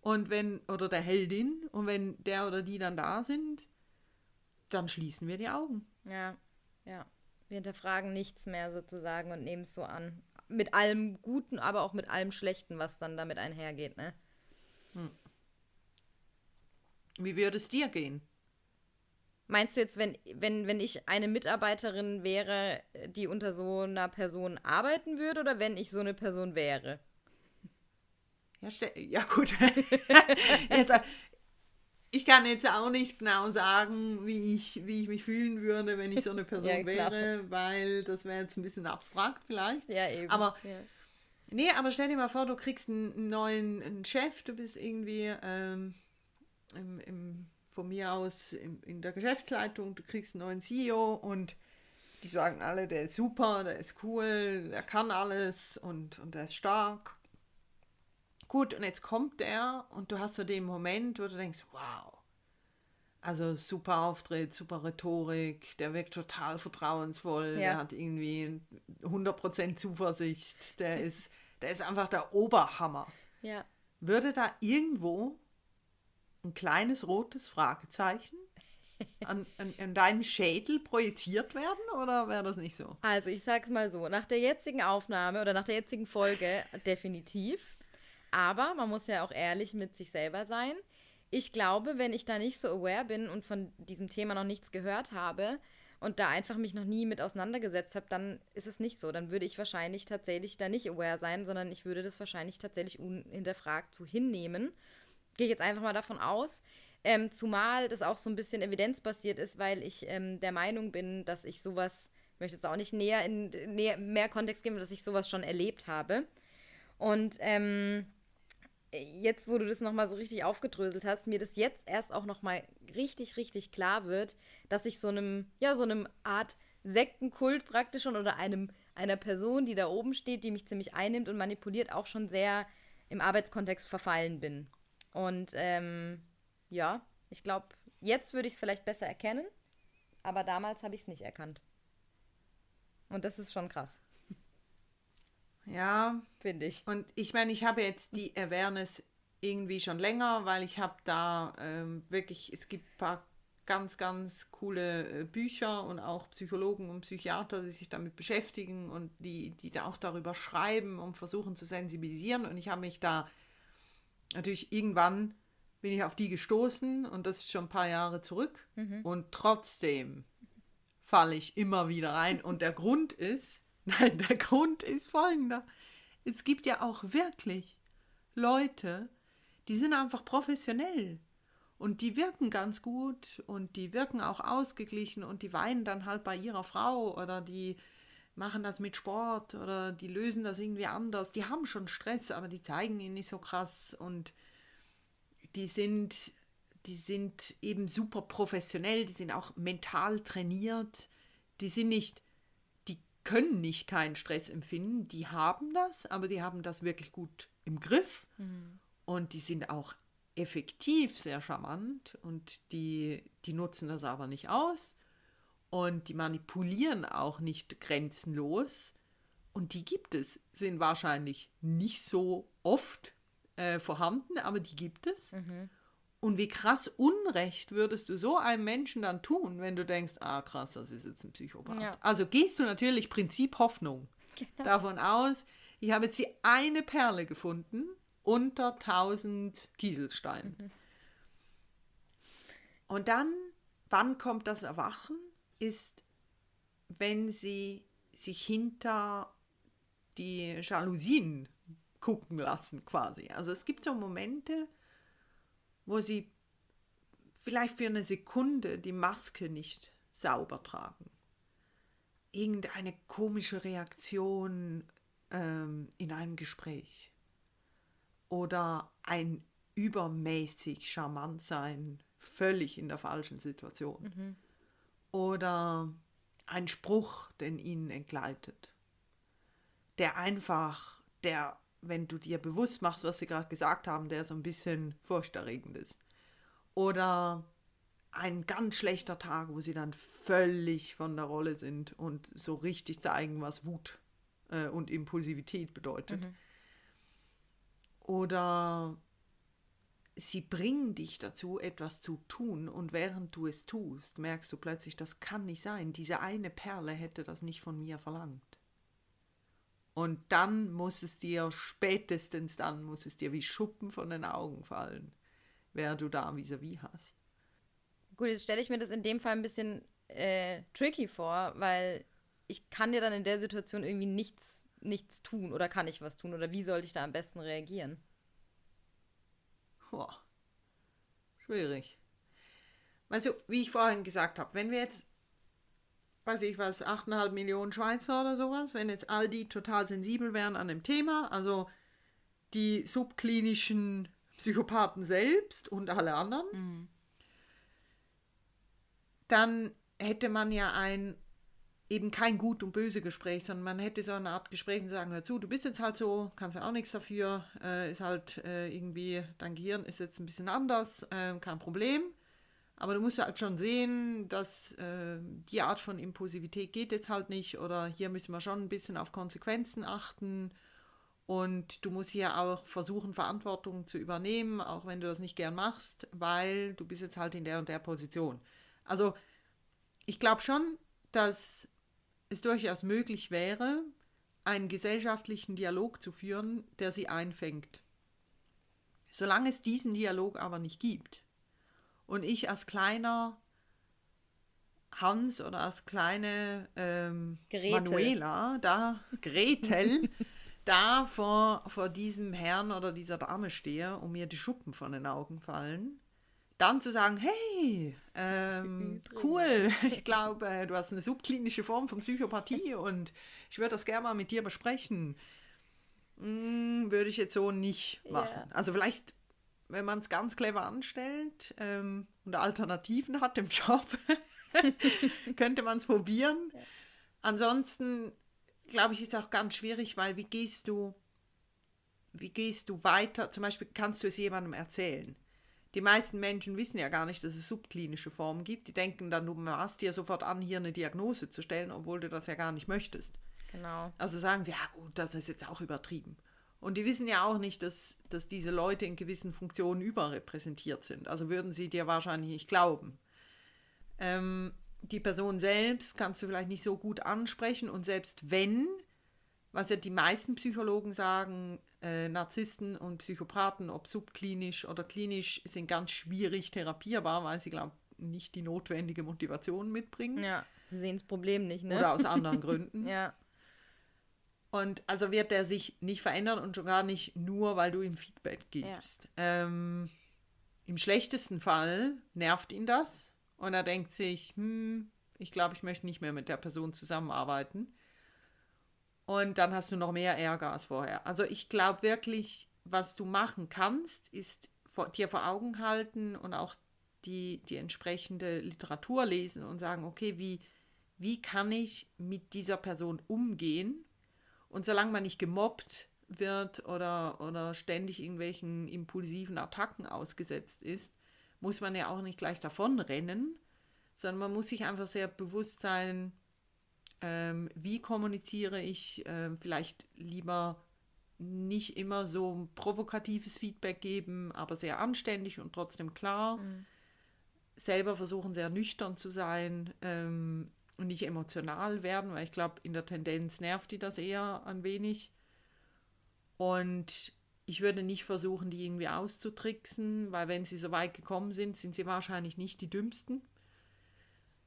und wenn, oder der Heldin, und wenn der oder die dann da sind, dann schließen wir die Augen. Ja, ja. Wir hinterfragen nichts mehr sozusagen und nehmen es so an. Mit allem Guten, aber auch mit allem Schlechten, was dann damit einhergeht, ne? Hm. Wie würde es dir gehen? Meinst du jetzt, wenn, wenn, wenn ich eine Mitarbeiterin wäre, die unter so einer Person arbeiten würde oder wenn ich so eine Person wäre? Ja, ja gut. jetzt, ich kann jetzt auch nicht genau sagen, wie ich, wie ich mich fühlen würde, wenn ich so eine Person ja, wäre, weil das wäre jetzt ein bisschen abstrakt vielleicht. Ja, eben. Aber ja Nee, aber stell dir mal vor, du kriegst einen neuen einen Chef, du bist irgendwie ähm, im, im, von mir aus im, in der Geschäftsleitung, du kriegst einen neuen CEO und die sagen alle, der ist super, der ist cool, der kann alles und, und der ist stark. Gut, und jetzt kommt der und du hast so den Moment, wo du denkst, wow, also super Auftritt, super Rhetorik, der wirkt total vertrauensvoll, ja. der hat irgendwie 100% Zuversicht, der ist, der ist einfach der Oberhammer. Ja. Würde da irgendwo ein kleines rotes Fragezeichen an, an, an, deinem Schädel projiziert werden oder wäre das nicht so? Also ich sag's mal so, nach der jetzigen Aufnahme oder nach der jetzigen Folge definitiv. Aber man muss ja auch ehrlich mit sich selber sein ich glaube, wenn ich da nicht so aware bin und von diesem Thema noch nichts gehört habe und da einfach mich noch nie mit auseinandergesetzt habe, dann ist es nicht so. Dann würde ich wahrscheinlich tatsächlich da nicht aware sein, sondern ich würde das wahrscheinlich tatsächlich unhinterfragt zu so hinnehmen. Gehe ich jetzt einfach mal davon aus. Ähm, zumal das auch so ein bisschen evidenzbasiert ist, weil ich ähm, der Meinung bin, dass ich sowas, ich möchte jetzt auch nicht näher in näher, mehr Kontext geben, dass ich sowas schon erlebt habe. Und ähm, jetzt, wo du das nochmal so richtig aufgedröselt hast, mir das jetzt erst auch nochmal richtig, richtig klar wird, dass ich so einem, ja, so einem Art Sektenkult praktisch schon oder einem, einer Person, die da oben steht, die mich ziemlich einnimmt und manipuliert, auch schon sehr im Arbeitskontext verfallen bin. Und ähm, ja, ich glaube, jetzt würde ich es vielleicht besser erkennen, aber damals habe ich es nicht erkannt. Und das ist schon krass. Ja. Finde ich. Und ich meine, ich habe jetzt die Awareness irgendwie schon länger, weil ich habe da ähm, wirklich, es gibt ein paar ganz, ganz coole äh, Bücher und auch Psychologen und Psychiater, die sich damit beschäftigen und die, die da auch darüber schreiben und versuchen zu sensibilisieren. Und ich habe mich da natürlich irgendwann bin ich auf die gestoßen und das ist schon ein paar Jahre zurück. Mhm. Und trotzdem falle ich immer wieder rein. Und der Grund ist, Nein, der Grund ist folgender. Es gibt ja auch wirklich Leute, die sind einfach professionell und die wirken ganz gut und die wirken auch ausgeglichen und die weinen dann halt bei ihrer Frau oder die machen das mit Sport oder die lösen das irgendwie anders. Die haben schon Stress, aber die zeigen ihn nicht so krass und die sind, die sind eben super professionell, die sind auch mental trainiert, die sind nicht können nicht keinen Stress empfinden, die haben das, aber die haben das wirklich gut im Griff mhm. und die sind auch effektiv sehr charmant und die, die nutzen das aber nicht aus und die manipulieren auch nicht grenzenlos und die gibt es, sind wahrscheinlich nicht so oft äh, vorhanden, aber die gibt es. Mhm. Und wie krass Unrecht würdest du so einem Menschen dann tun, wenn du denkst, ah krass, das ist jetzt ein Psychopath. Ja. Also gehst du natürlich Prinzip Hoffnung genau. davon aus, ich habe jetzt die eine Perle gefunden unter 1000 Kieselsteinen. Mhm. Und dann, wann kommt das Erwachen? Ist, wenn sie sich hinter die Jalousien gucken lassen quasi. Also es gibt so Momente, wo sie vielleicht für eine Sekunde die Maske nicht sauber tragen. Irgendeine komische Reaktion ähm, in einem Gespräch oder ein übermäßig charmant sein, völlig in der falschen Situation. Mhm. Oder ein Spruch, den ihnen entgleitet, der einfach der wenn du dir bewusst machst, was sie gerade gesagt haben, der so ein bisschen furchterregend ist. Oder ein ganz schlechter Tag, wo sie dann völlig von der Rolle sind und so richtig zeigen, was Wut äh, und Impulsivität bedeutet. Mhm. Oder sie bringen dich dazu, etwas zu tun und während du es tust, merkst du plötzlich, das kann nicht sein. Diese eine Perle hätte das nicht von mir verlangt. Und dann muss es dir, spätestens dann muss es dir wie Schuppen von den Augen fallen, wer du da vis-à-vis hast. Gut, jetzt stelle ich mir das in dem Fall ein bisschen äh, tricky vor, weil ich kann dir dann in der Situation irgendwie nichts, nichts tun oder kann ich was tun oder wie sollte ich da am besten reagieren? Boah. Schwierig. Also, wie ich vorhin gesagt habe, wenn wir jetzt weiß ich was, 8,5 Millionen Schweizer oder sowas, wenn jetzt all die total sensibel wären an dem Thema, also die subklinischen Psychopathen selbst und alle anderen, mhm. dann hätte man ja ein eben kein gut und böse Gespräch, sondern man hätte so eine Art Gespräch und sagen, hör zu, du bist jetzt halt so, kannst ja auch nichts dafür, äh, ist halt äh, irgendwie, dein Gehirn ist jetzt ein bisschen anders, äh, kein Problem. Aber du musst halt schon sehen, dass äh, die Art von Impulsivität geht jetzt halt nicht oder hier müssen wir schon ein bisschen auf Konsequenzen achten. Und du musst hier auch versuchen, Verantwortung zu übernehmen, auch wenn du das nicht gern machst, weil du bist jetzt halt in der und der Position. Also ich glaube schon, dass es durchaus möglich wäre, einen gesellschaftlichen Dialog zu führen, der sie einfängt. Solange es diesen Dialog aber nicht gibt, und ich als kleiner Hans oder als kleine ähm, Manuela, da Gretel, da vor, vor diesem Herrn oder dieser Dame stehe und mir die Schuppen von den Augen fallen. Dann zu sagen, hey, ähm, cool, ich glaube, du hast eine subklinische Form von Psychopathie und ich würde das gerne mal mit dir besprechen. Hm, würde ich jetzt so nicht machen. Ja. Also vielleicht wenn man es ganz clever anstellt ähm, und Alternativen hat im Job, könnte man es probieren. Ja. Ansonsten glaube ich, ist auch ganz schwierig, weil wie gehst du, wie gehst du weiter? Zum Beispiel kannst du es jemandem erzählen. Die meisten Menschen wissen ja gar nicht, dass es subklinische Formen gibt. Die denken dann, du maßt dir sofort an, hier eine Diagnose zu stellen, obwohl du das ja gar nicht möchtest. Genau. Also sagen sie, ja gut, das ist jetzt auch übertrieben. Und die wissen ja auch nicht, dass, dass diese Leute in gewissen Funktionen überrepräsentiert sind. Also würden sie dir wahrscheinlich nicht glauben. Ähm, die Person selbst kannst du vielleicht nicht so gut ansprechen und selbst wenn, was ja die meisten Psychologen sagen, äh, Narzissten und Psychopathen, ob subklinisch oder klinisch, sind ganz schwierig therapierbar, weil sie, glaube nicht die notwendige Motivation mitbringen. Ja, sie sehen das Problem nicht, ne? Oder aus anderen Gründen. ja. Und also wird er sich nicht verändern und schon gar nicht nur, weil du ihm Feedback gibst. Ja. Ähm, Im schlechtesten Fall nervt ihn das und er denkt sich, hm, ich glaube, ich möchte nicht mehr mit der Person zusammenarbeiten. Und dann hast du noch mehr Ärger als vorher. Also ich glaube wirklich, was du machen kannst, ist vor, dir vor Augen halten und auch die, die entsprechende Literatur lesen und sagen, okay, wie, wie kann ich mit dieser Person umgehen und solange man nicht gemobbt wird oder, oder ständig irgendwelchen impulsiven Attacken ausgesetzt ist, muss man ja auch nicht gleich davonrennen, sondern man muss sich einfach sehr bewusst sein, ähm, wie kommuniziere ich, ähm, vielleicht lieber nicht immer so ein provokatives Feedback geben, aber sehr anständig und trotzdem klar. Mhm. Selber versuchen, sehr nüchtern zu sein, ähm, und nicht emotional werden, weil ich glaube, in der Tendenz nervt die das eher ein wenig. Und ich würde nicht versuchen, die irgendwie auszutricksen, weil wenn sie so weit gekommen sind, sind sie wahrscheinlich nicht die dümmsten.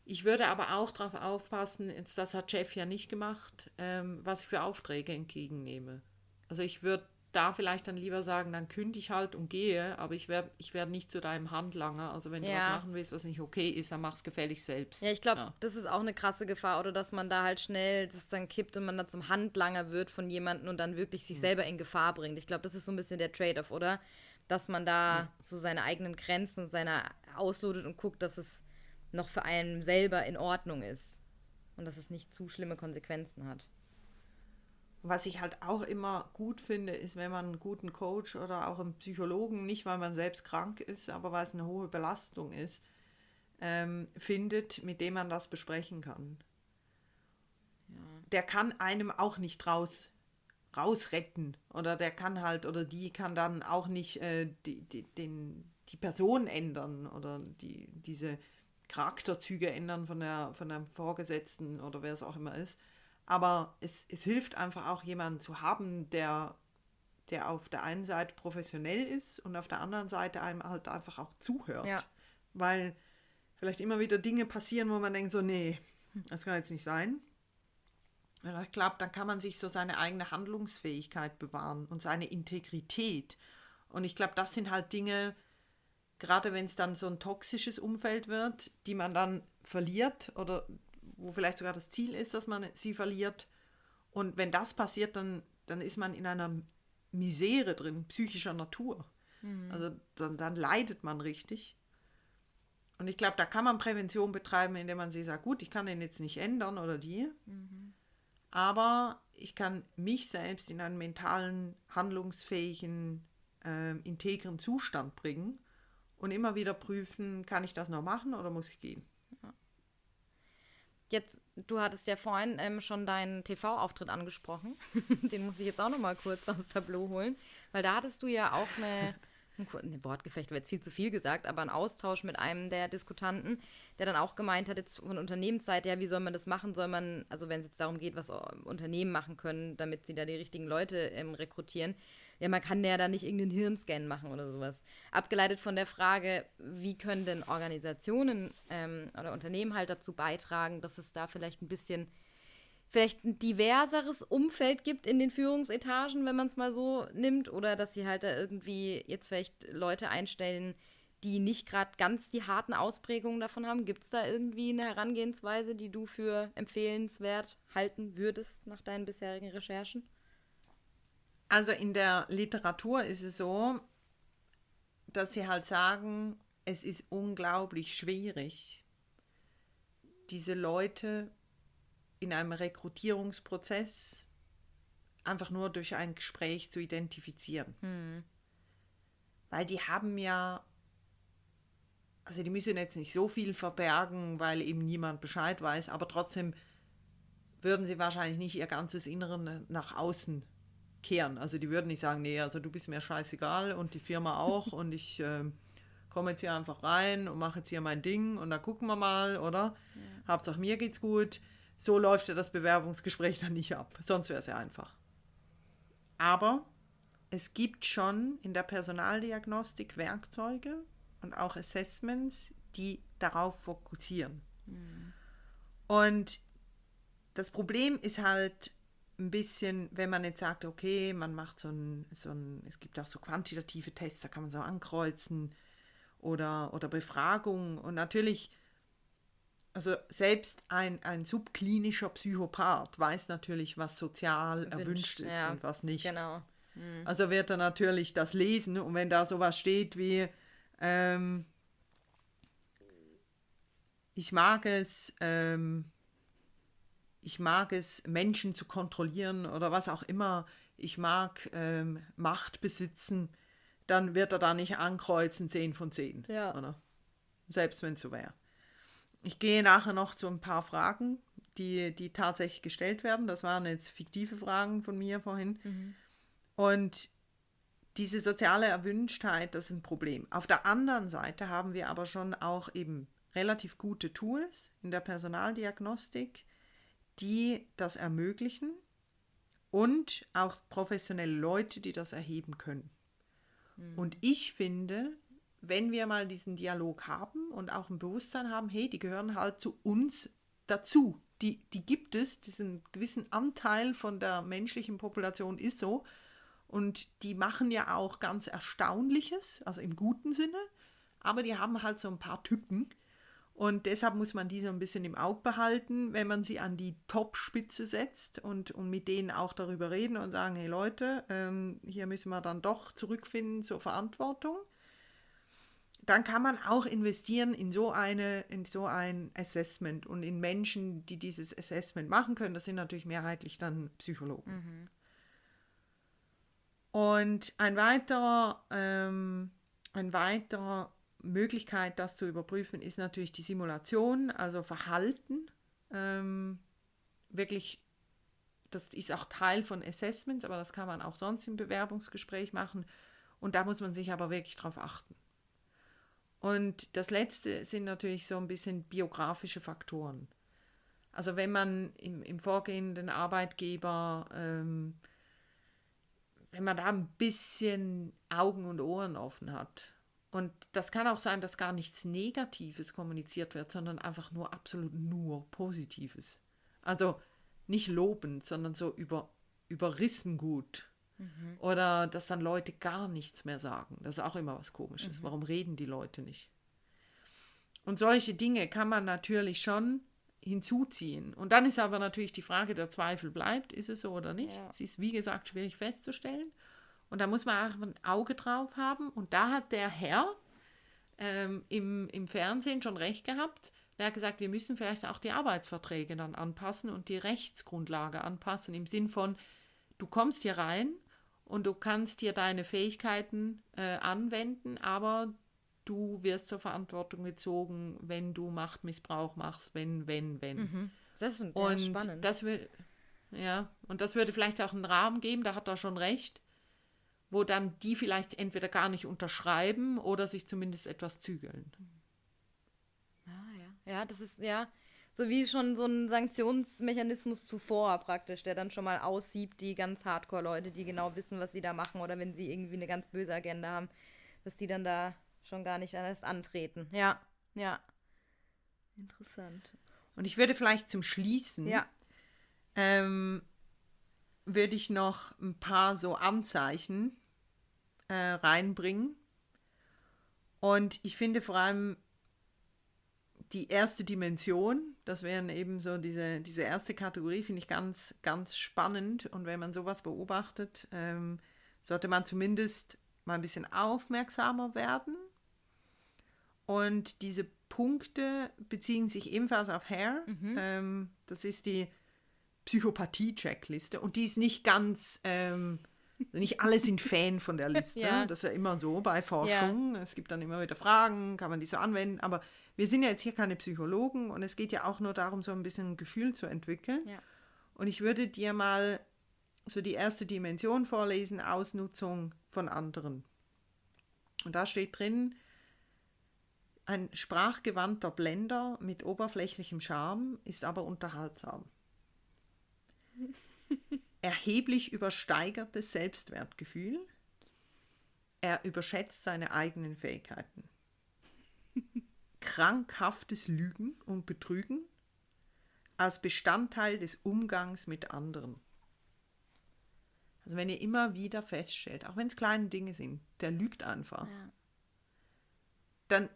Ich würde aber auch darauf aufpassen, das hat Jeff ja nicht gemacht, ähm, was ich für Aufträge entgegennehme. Also ich würde da vielleicht dann lieber sagen, dann kündige ich halt und gehe, aber ich werde ich werd nicht zu deinem Handlanger. Also wenn du was machen willst, was nicht okay ist, dann mach's gefällig selbst. Ja, ich glaube, ja. das ist auch eine krasse Gefahr, oder dass man da halt schnell das dann kippt und man da zum Handlanger wird von jemandem und dann wirklich sich mhm. selber in Gefahr bringt. Ich glaube, das ist so ein bisschen der Trade-off, oder? Dass man da mhm. so seine eigenen Grenzen und seine auslodet und guckt, dass es noch für einen selber in Ordnung ist. Und dass es nicht zu schlimme Konsequenzen hat. Was ich halt auch immer gut finde, ist, wenn man einen guten Coach oder auch einen Psychologen, nicht weil man selbst krank ist, aber weil es eine hohe Belastung ist, ähm, findet, mit dem man das besprechen kann. Ja. Der kann einem auch nicht raus rausretten oder der kann halt oder die kann dann auch nicht äh, die, die, den, die Person ändern oder die, diese Charakterzüge ändern von der, von der Vorgesetzten oder wer es auch immer ist. Aber es, es hilft einfach auch jemanden zu haben, der, der auf der einen Seite professionell ist und auf der anderen Seite einem halt einfach auch zuhört. Ja. Weil vielleicht immer wieder Dinge passieren, wo man denkt, so, nee, hm. das kann jetzt nicht sein. Und ich glaube, dann kann man sich so seine eigene Handlungsfähigkeit bewahren und seine Integrität. Und ich glaube, das sind halt Dinge, gerade wenn es dann so ein toxisches Umfeld wird, die man dann verliert oder wo vielleicht sogar das Ziel ist, dass man sie verliert. Und wenn das passiert, dann, dann ist man in einer Misere drin, psychischer Natur. Mhm. Also dann, dann leidet man richtig. Und ich glaube, da kann man Prävention betreiben, indem man sie sagt, gut, ich kann den jetzt nicht ändern oder die, mhm. aber ich kann mich selbst in einen mentalen, handlungsfähigen, äh, integren Zustand bringen und immer wieder prüfen, kann ich das noch machen oder muss ich gehen? Jetzt, du hattest ja vorhin ähm, schon deinen TV-Auftritt angesprochen. Den muss ich jetzt auch noch mal kurz aufs Tableau holen, weil da hattest du ja auch eine, ein, Wortgefecht, wäre jetzt viel zu viel gesagt, aber ein Austausch mit einem der Diskutanten, der dann auch gemeint hat, jetzt von Unternehmensseite, ja, wie soll man das machen? Soll man, also wenn es jetzt darum geht, was äh, Unternehmen machen können, damit sie da die richtigen Leute ähm, rekrutieren, ja, man kann ja da nicht irgendeinen Hirnscan machen oder sowas. Abgeleitet von der Frage, wie können denn Organisationen ähm, oder Unternehmen halt dazu beitragen, dass es da vielleicht ein bisschen vielleicht ein diverseres Umfeld gibt in den Führungsetagen, wenn man es mal so nimmt, oder dass sie halt da irgendwie jetzt vielleicht Leute einstellen, die nicht gerade ganz die harten Ausprägungen davon haben. Gibt es da irgendwie eine Herangehensweise, die du für empfehlenswert halten würdest nach deinen bisherigen Recherchen? Also in der Literatur ist es so, dass sie halt sagen, es ist unglaublich schwierig, diese Leute in einem Rekrutierungsprozess einfach nur durch ein Gespräch zu identifizieren. Hm. Weil die haben ja, also die müssen jetzt nicht so viel verbergen, weil eben niemand Bescheid weiß, aber trotzdem würden sie wahrscheinlich nicht ihr ganzes Inneren nach außen kehren. Also die würden nicht sagen, nee, also du bist mir scheißegal und die Firma auch und ich äh, komme jetzt hier einfach rein und mache jetzt hier mein Ding und dann gucken wir mal, oder? Ja. Hauptsache mir geht's gut. So läuft ja das Bewerbungsgespräch dann nicht ab. Sonst wäre es ja einfach. Aber es gibt schon in der Personaldiagnostik Werkzeuge und auch Assessments, die darauf fokussieren. Mhm. Und das Problem ist halt, ein bisschen, wenn man jetzt sagt, okay, man macht so ein, so ein es gibt auch so quantitative Tests, da kann man so ankreuzen oder, oder Befragungen. Und natürlich, also selbst ein, ein subklinischer Psychopath weiß natürlich, was sozial Wünscht, erwünscht ist ja, und was nicht. Genau. Hm. Also wird er natürlich das lesen und wenn da sowas steht wie, ähm, ich mag es, ähm, ich mag es, Menschen zu kontrollieren oder was auch immer, ich mag ähm, Macht besitzen, dann wird er da nicht ankreuzen 10 von 10. Ja. Oder? Selbst wenn es so wäre. Ich gehe nachher noch zu ein paar Fragen, die, die tatsächlich gestellt werden. Das waren jetzt fiktive Fragen von mir vorhin. Mhm. Und diese soziale Erwünschtheit, das ist ein Problem. Auf der anderen Seite haben wir aber schon auch eben relativ gute Tools in der Personaldiagnostik, die das ermöglichen und auch professionelle Leute, die das erheben können. Mhm. Und ich finde, wenn wir mal diesen Dialog haben und auch ein Bewusstsein haben, hey, die gehören halt zu uns dazu. Die, die gibt es, diesen gewissen Anteil von der menschlichen Population ist so. Und die machen ja auch ganz Erstaunliches, also im guten Sinne. Aber die haben halt so ein paar Tücken, und deshalb muss man die so ein bisschen im Auge behalten, wenn man sie an die Top-Spitze setzt und, und mit denen auch darüber reden und sagen, hey Leute, ähm, hier müssen wir dann doch zurückfinden zur Verantwortung. Dann kann man auch investieren in so, eine, in so ein Assessment und in Menschen, die dieses Assessment machen können. Das sind natürlich mehrheitlich dann Psychologen. Mhm. Und ein weiterer, ähm, ein weiterer Möglichkeit, das zu überprüfen, ist natürlich die Simulation, also Verhalten. Ähm, wirklich, das ist auch Teil von Assessments, aber das kann man auch sonst im Bewerbungsgespräch machen. Und da muss man sich aber wirklich darauf achten. Und das Letzte sind natürlich so ein bisschen biografische Faktoren. Also wenn man im, im vorgehenden Arbeitgeber, ähm, wenn man da ein bisschen Augen und Ohren offen hat und das kann auch sein, dass gar nichts Negatives kommuniziert wird, sondern einfach nur absolut nur Positives. Also nicht lobend, sondern so über, überrissen gut. Mhm. Oder dass dann Leute gar nichts mehr sagen. Das ist auch immer was Komisches. Mhm. Warum reden die Leute nicht? Und solche Dinge kann man natürlich schon hinzuziehen. Und dann ist aber natürlich die Frage, der Zweifel bleibt, ist es so oder nicht? Ja. Es ist, wie gesagt, schwierig festzustellen. Und da muss man auch ein Auge drauf haben. Und da hat der Herr ähm, im, im Fernsehen schon recht gehabt. Er hat gesagt, wir müssen vielleicht auch die Arbeitsverträge dann anpassen und die Rechtsgrundlage anpassen im Sinn von, du kommst hier rein und du kannst hier deine Fähigkeiten äh, anwenden, aber du wirst zur Verantwortung gezogen, wenn du Machtmissbrauch machst, wenn, wenn, wenn. Mhm. Das ist und ja, spannend. Das will, ja, und das würde vielleicht auch einen Rahmen geben, da hat er schon recht wo dann die vielleicht entweder gar nicht unterschreiben oder sich zumindest etwas zügeln. Ah, ja. ja, das ist ja so wie schon so ein Sanktionsmechanismus zuvor praktisch, der dann schon mal aussiebt, die ganz Hardcore-Leute, die genau wissen, was sie da machen oder wenn sie irgendwie eine ganz böse Agenda haben, dass die dann da schon gar nicht erst antreten. Ja, ja. Interessant. Und ich würde vielleicht zum Schließen, ja. ähm, würde ich noch ein paar so Anzeichen äh, reinbringen. Und ich finde vor allem die erste Dimension, das wären eben so diese, diese erste Kategorie, finde ich ganz, ganz spannend. Und wenn man sowas beobachtet, ähm, sollte man zumindest mal ein bisschen aufmerksamer werden. Und diese Punkte beziehen sich ebenfalls auf Hair. Mhm. Ähm, das ist die Psychopathie-Checkliste. Und die ist nicht ganz ähm, nicht alle sind Fan von der Liste. Ja. Das ist ja immer so bei Forschung. Ja. Es gibt dann immer wieder Fragen, kann man die so anwenden. Aber wir sind ja jetzt hier keine Psychologen und es geht ja auch nur darum, so ein bisschen ein Gefühl zu entwickeln. Ja. Und ich würde dir mal so die erste Dimension vorlesen, Ausnutzung von anderen. Und da steht drin, ein sprachgewandter Blender mit oberflächlichem Charme ist aber unterhaltsam. erheblich übersteigertes Selbstwertgefühl. Er überschätzt seine eigenen Fähigkeiten. Krankhaftes Lügen und Betrügen als Bestandteil des Umgangs mit anderen. Also wenn ihr immer wieder feststellt, auch wenn es kleine Dinge sind, der lügt einfach. Ja. Dann,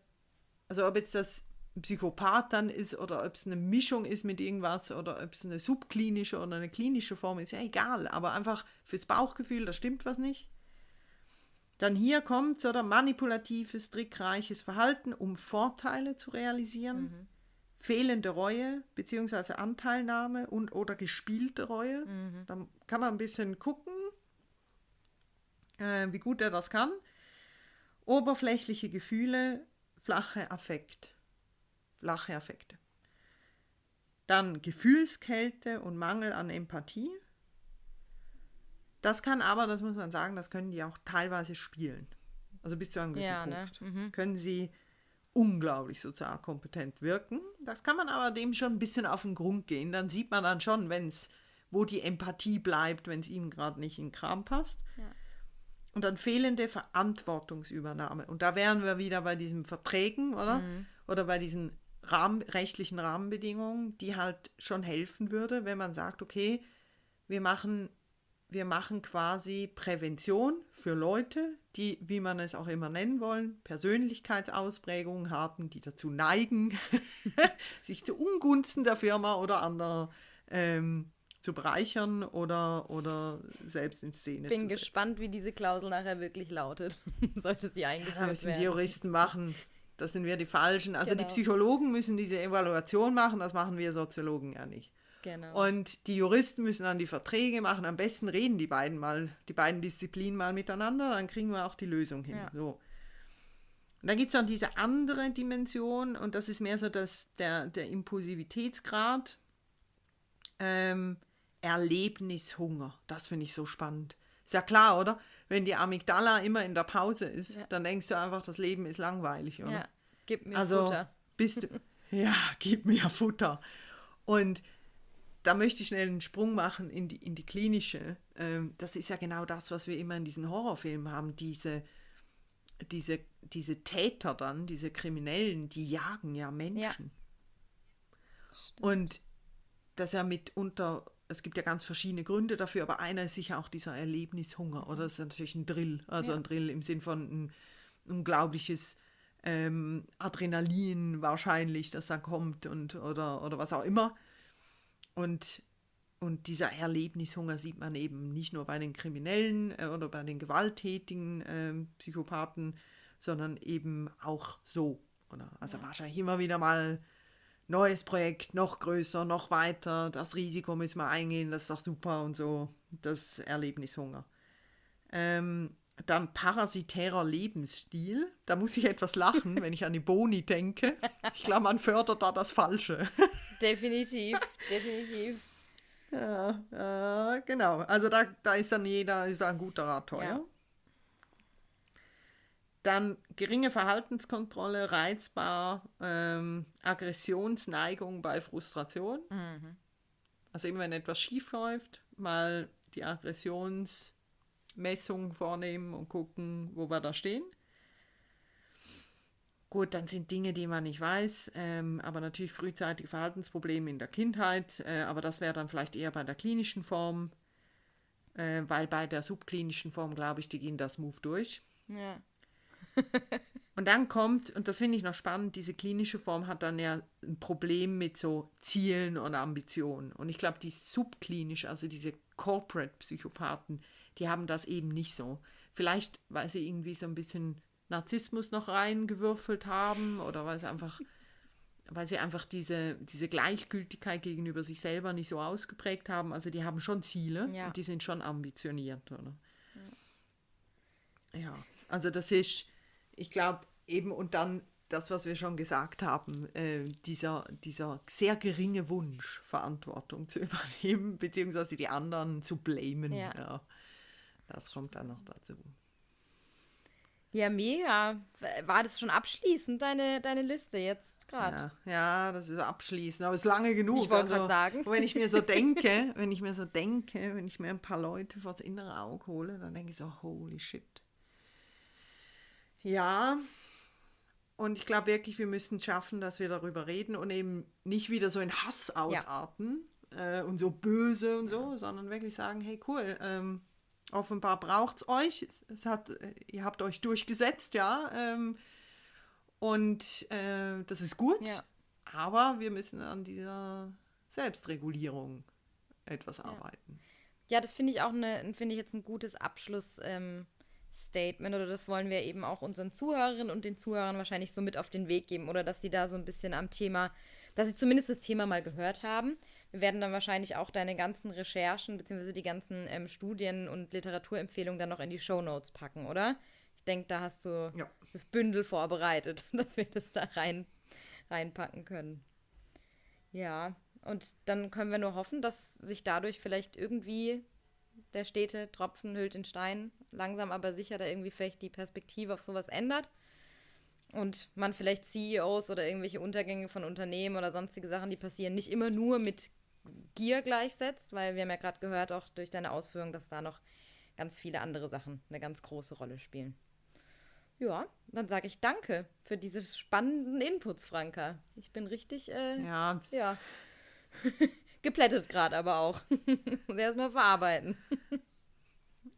also ob jetzt das Psychopath dann ist oder ob es eine Mischung ist mit irgendwas oder ob es eine subklinische oder eine klinische Form ist, ja egal, aber einfach fürs Bauchgefühl, da stimmt was nicht. Dann hier kommt oder manipulatives, trickreiches Verhalten, um Vorteile zu realisieren, mhm. fehlende Reue bzw. Anteilnahme und oder gespielte Reue. Mhm. Dann kann man ein bisschen gucken, äh, wie gut er das kann. Oberflächliche Gefühle, flache Affekt. Lachaffekte. Dann Gefühlskälte und Mangel an Empathie. Das kann aber, das muss man sagen, das können die auch teilweise spielen. Also bis zu einem gewissen ja, ne? Punkt. Ne? Mhm. Können sie unglaublich sozial kompetent wirken. Das kann man aber dem schon ein bisschen auf den Grund gehen. Dann sieht man dann schon, wenn wo die Empathie bleibt, wenn es ihnen gerade nicht in den Kram passt. Ja. Und dann fehlende Verantwortungsübernahme. Und da wären wir wieder bei diesen Verträgen, oder? Mhm. Oder bei diesen Rahmen, rechtlichen Rahmenbedingungen, die halt schon helfen würde, wenn man sagt, okay, wir machen, wir machen quasi Prävention für Leute, die, wie man es auch immer nennen wollen, Persönlichkeitsausprägungen haben, die dazu neigen, sich zu Ungunsten der Firma oder anderer ähm, zu bereichern oder, oder selbst in Szene Bin zu setzen. Bin gespannt, wie diese Klausel nachher wirklich lautet. Sollte sie eingeführt ja, werden. müssen die Juristen machen. Das sind wir die Falschen. Also genau. die Psychologen müssen diese Evaluation machen, das machen wir Soziologen ja nicht. Genau. Und die Juristen müssen dann die Verträge machen. Am besten reden die beiden mal, die beiden Disziplinen mal miteinander, dann kriegen wir auch die Lösung hin. Ja. So. Und dann gibt es dann diese andere Dimension, und das ist mehr so das, der, der Impulsivitätsgrad. Ähm, Erlebnishunger, das finde ich so spannend. Ist ja klar, oder? wenn die Amygdala immer in der Pause ist, ja. dann denkst du einfach, das Leben ist langweilig, oder? Ja, gib mir also, Futter. Bist du, ja, gib mir Futter. Und da möchte ich schnell einen Sprung machen in die, in die klinische. Ähm, das ist ja genau das, was wir immer in diesen Horrorfilmen haben, diese, diese, diese Täter dann, diese Kriminellen, die jagen ja Menschen. Ja. Und das ja mitunter es gibt ja ganz verschiedene Gründe dafür, aber einer ist sicher auch dieser Erlebnishunger, oder? Das ist natürlich ein Drill, also ja. ein Drill im Sinn von ein unglaubliches ähm, Adrenalin wahrscheinlich, das da kommt und oder, oder was auch immer. Und, und dieser Erlebnishunger sieht man eben nicht nur bei den Kriminellen äh, oder bei den gewalttätigen äh, Psychopathen, sondern eben auch so. Oder? Also ja. wahrscheinlich immer wieder mal neues Projekt, noch größer, noch weiter, das Risiko müssen wir eingehen, das ist doch super und so, das Erlebnishunger. Ähm, dann parasitärer Lebensstil. Da muss ich etwas lachen, wenn ich an die Boni denke. Ich glaube, man fördert da das Falsche. definitiv, definitiv. Ja, äh, genau. Also da, da ist dann jeder, ist da ein guter Rat teuer. Ja. Dann geringe Verhaltenskontrolle, reizbar, ähm, Aggressionsneigung bei Frustration. Mhm. Also eben wenn etwas schief läuft, mal die Aggressionsmessung vornehmen und gucken, wo wir da stehen. Gut, dann sind Dinge, die man nicht weiß, ähm, aber natürlich frühzeitige Verhaltensprobleme in der Kindheit, äh, aber das wäre dann vielleicht eher bei der klinischen Form, äh, weil bei der subklinischen Form, glaube ich, die gehen das Move durch. Ja. und dann kommt, und das finde ich noch spannend, diese klinische Form hat dann ja ein Problem mit so Zielen und Ambitionen. Und ich glaube, die subklinisch, also diese Corporate-Psychopathen, die haben das eben nicht so. Vielleicht, weil sie irgendwie so ein bisschen Narzissmus noch reingewürfelt haben oder weil sie einfach, weil sie einfach diese, diese Gleichgültigkeit gegenüber sich selber nicht so ausgeprägt haben. Also die haben schon Ziele ja. und die sind schon ambitioniert, oder? ja, also das ist ich glaube eben und dann das, was wir schon gesagt haben, äh, dieser, dieser sehr geringe Wunsch, Verantwortung zu übernehmen, beziehungsweise die anderen zu blamen. Ja. ja. Das kommt dann noch dazu. Ja, mega. War das schon abschließend, deine, deine Liste jetzt gerade? Ja, ja, das ist abschließend, aber es ist lange genug. Ich wollte also, sagen. Wenn ich mir so denke, wenn ich mir so denke, wenn ich mir ein paar Leute vor das innere Auge hole, dann denke ich so, holy shit. Ja, und ich glaube wirklich, wir müssen schaffen, dass wir darüber reden und eben nicht wieder so in Hass ausarten ja. äh, und so böse und so, ja. sondern wirklich sagen, hey cool, ähm, offenbar braucht es euch, ihr habt euch durchgesetzt, ja. Ähm, und äh, das ist gut, ja. aber wir müssen an dieser Selbstregulierung etwas arbeiten. Ja, das finde ich auch finde ich jetzt ein gutes Abschluss. Ähm Statement oder das wollen wir eben auch unseren Zuhörerinnen und den Zuhörern wahrscheinlich so mit auf den Weg geben oder dass sie da so ein bisschen am Thema, dass sie zumindest das Thema mal gehört haben. Wir werden dann wahrscheinlich auch deine ganzen Recherchen bzw. die ganzen ähm, Studien und Literaturempfehlungen dann noch in die Show Notes packen, oder? Ich denke, da hast du ja. das Bündel vorbereitet, dass wir das da rein, reinpacken können. Ja, und dann können wir nur hoffen, dass sich dadurch vielleicht irgendwie der Städte Tropfen hüllt in Stein langsam aber sicher da irgendwie vielleicht die Perspektive auf sowas ändert und man vielleicht CEOs oder irgendwelche Untergänge von Unternehmen oder sonstige Sachen, die passieren, nicht immer nur mit Gier gleichsetzt, weil wir haben ja gerade gehört, auch durch deine Ausführung, dass da noch ganz viele andere Sachen eine ganz große Rolle spielen. Ja, dann sage ich danke für diese spannenden Inputs, Franka. Ich bin richtig, äh, ja, ja. geplättet gerade aber auch. Muss erstmal verarbeiten.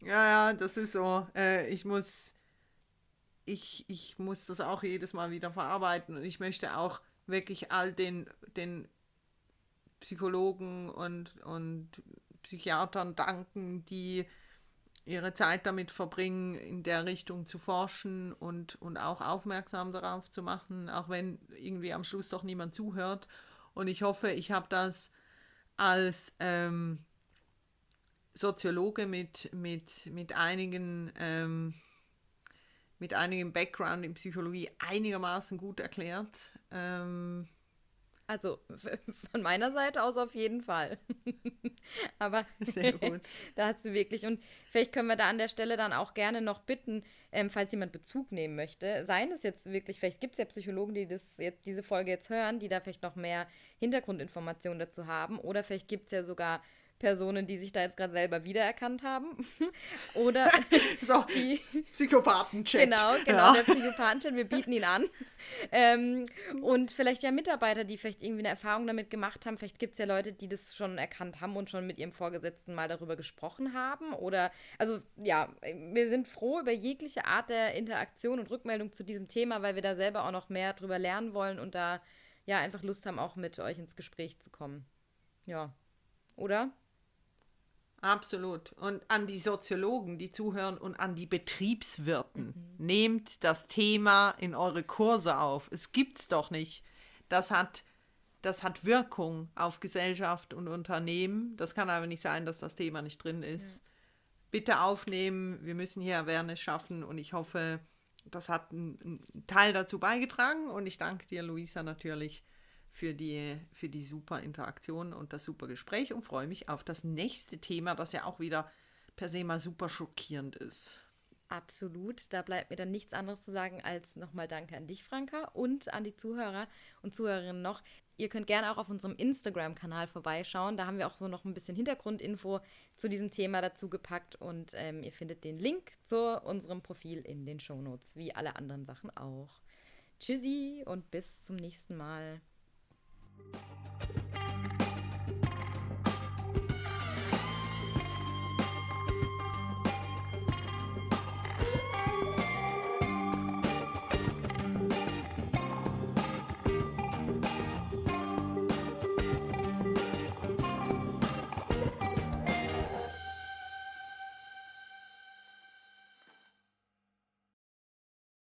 Ja, ja, das ist so. Äh, ich muss, ich, ich muss das auch jedes Mal wieder verarbeiten und ich möchte auch wirklich all den, den Psychologen und, und Psychiatern danken, die ihre Zeit damit verbringen, in der Richtung zu forschen und, und auch aufmerksam darauf zu machen, auch wenn irgendwie am Schluss doch niemand zuhört. Und ich hoffe, ich habe das als ähm, Soziologe mit, mit, mit einigen ähm, mit einigem Background in Psychologie einigermaßen gut erklärt. Ähm, also von meiner Seite aus auf jeden Fall. Aber da hast du wirklich. Und vielleicht können wir da an der Stelle dann auch gerne noch bitten, ähm, falls jemand Bezug nehmen möchte, seien es jetzt wirklich, vielleicht gibt es ja Psychologen, die das jetzt, diese Folge jetzt hören, die da vielleicht noch mehr Hintergrundinformationen dazu haben. Oder vielleicht gibt es ja sogar Personen, die sich da jetzt gerade selber wiedererkannt haben. Oder so, die Psychopathen-Chat. Genau, genau, ja. der Psychopathen-Chat, wir bieten ihn an. Ähm, und vielleicht ja Mitarbeiter, die vielleicht irgendwie eine Erfahrung damit gemacht haben. Vielleicht gibt es ja Leute, die das schon erkannt haben und schon mit ihrem Vorgesetzten mal darüber gesprochen haben. Oder, also ja, wir sind froh über jegliche Art der Interaktion und Rückmeldung zu diesem Thema, weil wir da selber auch noch mehr drüber lernen wollen und da ja einfach Lust haben, auch mit euch ins Gespräch zu kommen. Ja. Oder? Absolut. Und an die Soziologen, die zuhören und an die Betriebswirten. Mhm. Nehmt das Thema in eure Kurse auf. Es gibt's doch nicht. Das hat, das hat Wirkung auf Gesellschaft und Unternehmen. Das kann aber nicht sein, dass das Thema nicht drin ist. Ja. Bitte aufnehmen. Wir müssen hier Awareness schaffen und ich hoffe, das hat einen Teil dazu beigetragen. Und ich danke dir, Luisa, natürlich für die, für die super Interaktion und das super Gespräch und freue mich auf das nächste Thema, das ja auch wieder per se mal super schockierend ist. Absolut. Da bleibt mir dann nichts anderes zu sagen als nochmal Danke an dich, Franka, und an die Zuhörer und Zuhörerinnen noch. Ihr könnt gerne auch auf unserem Instagram-Kanal vorbeischauen. Da haben wir auch so noch ein bisschen Hintergrundinfo zu diesem Thema dazu gepackt und ähm, ihr findet den Link zu unserem Profil in den Shownotes, wie alle anderen Sachen auch. Tschüssi und bis zum nächsten Mal. Thank you.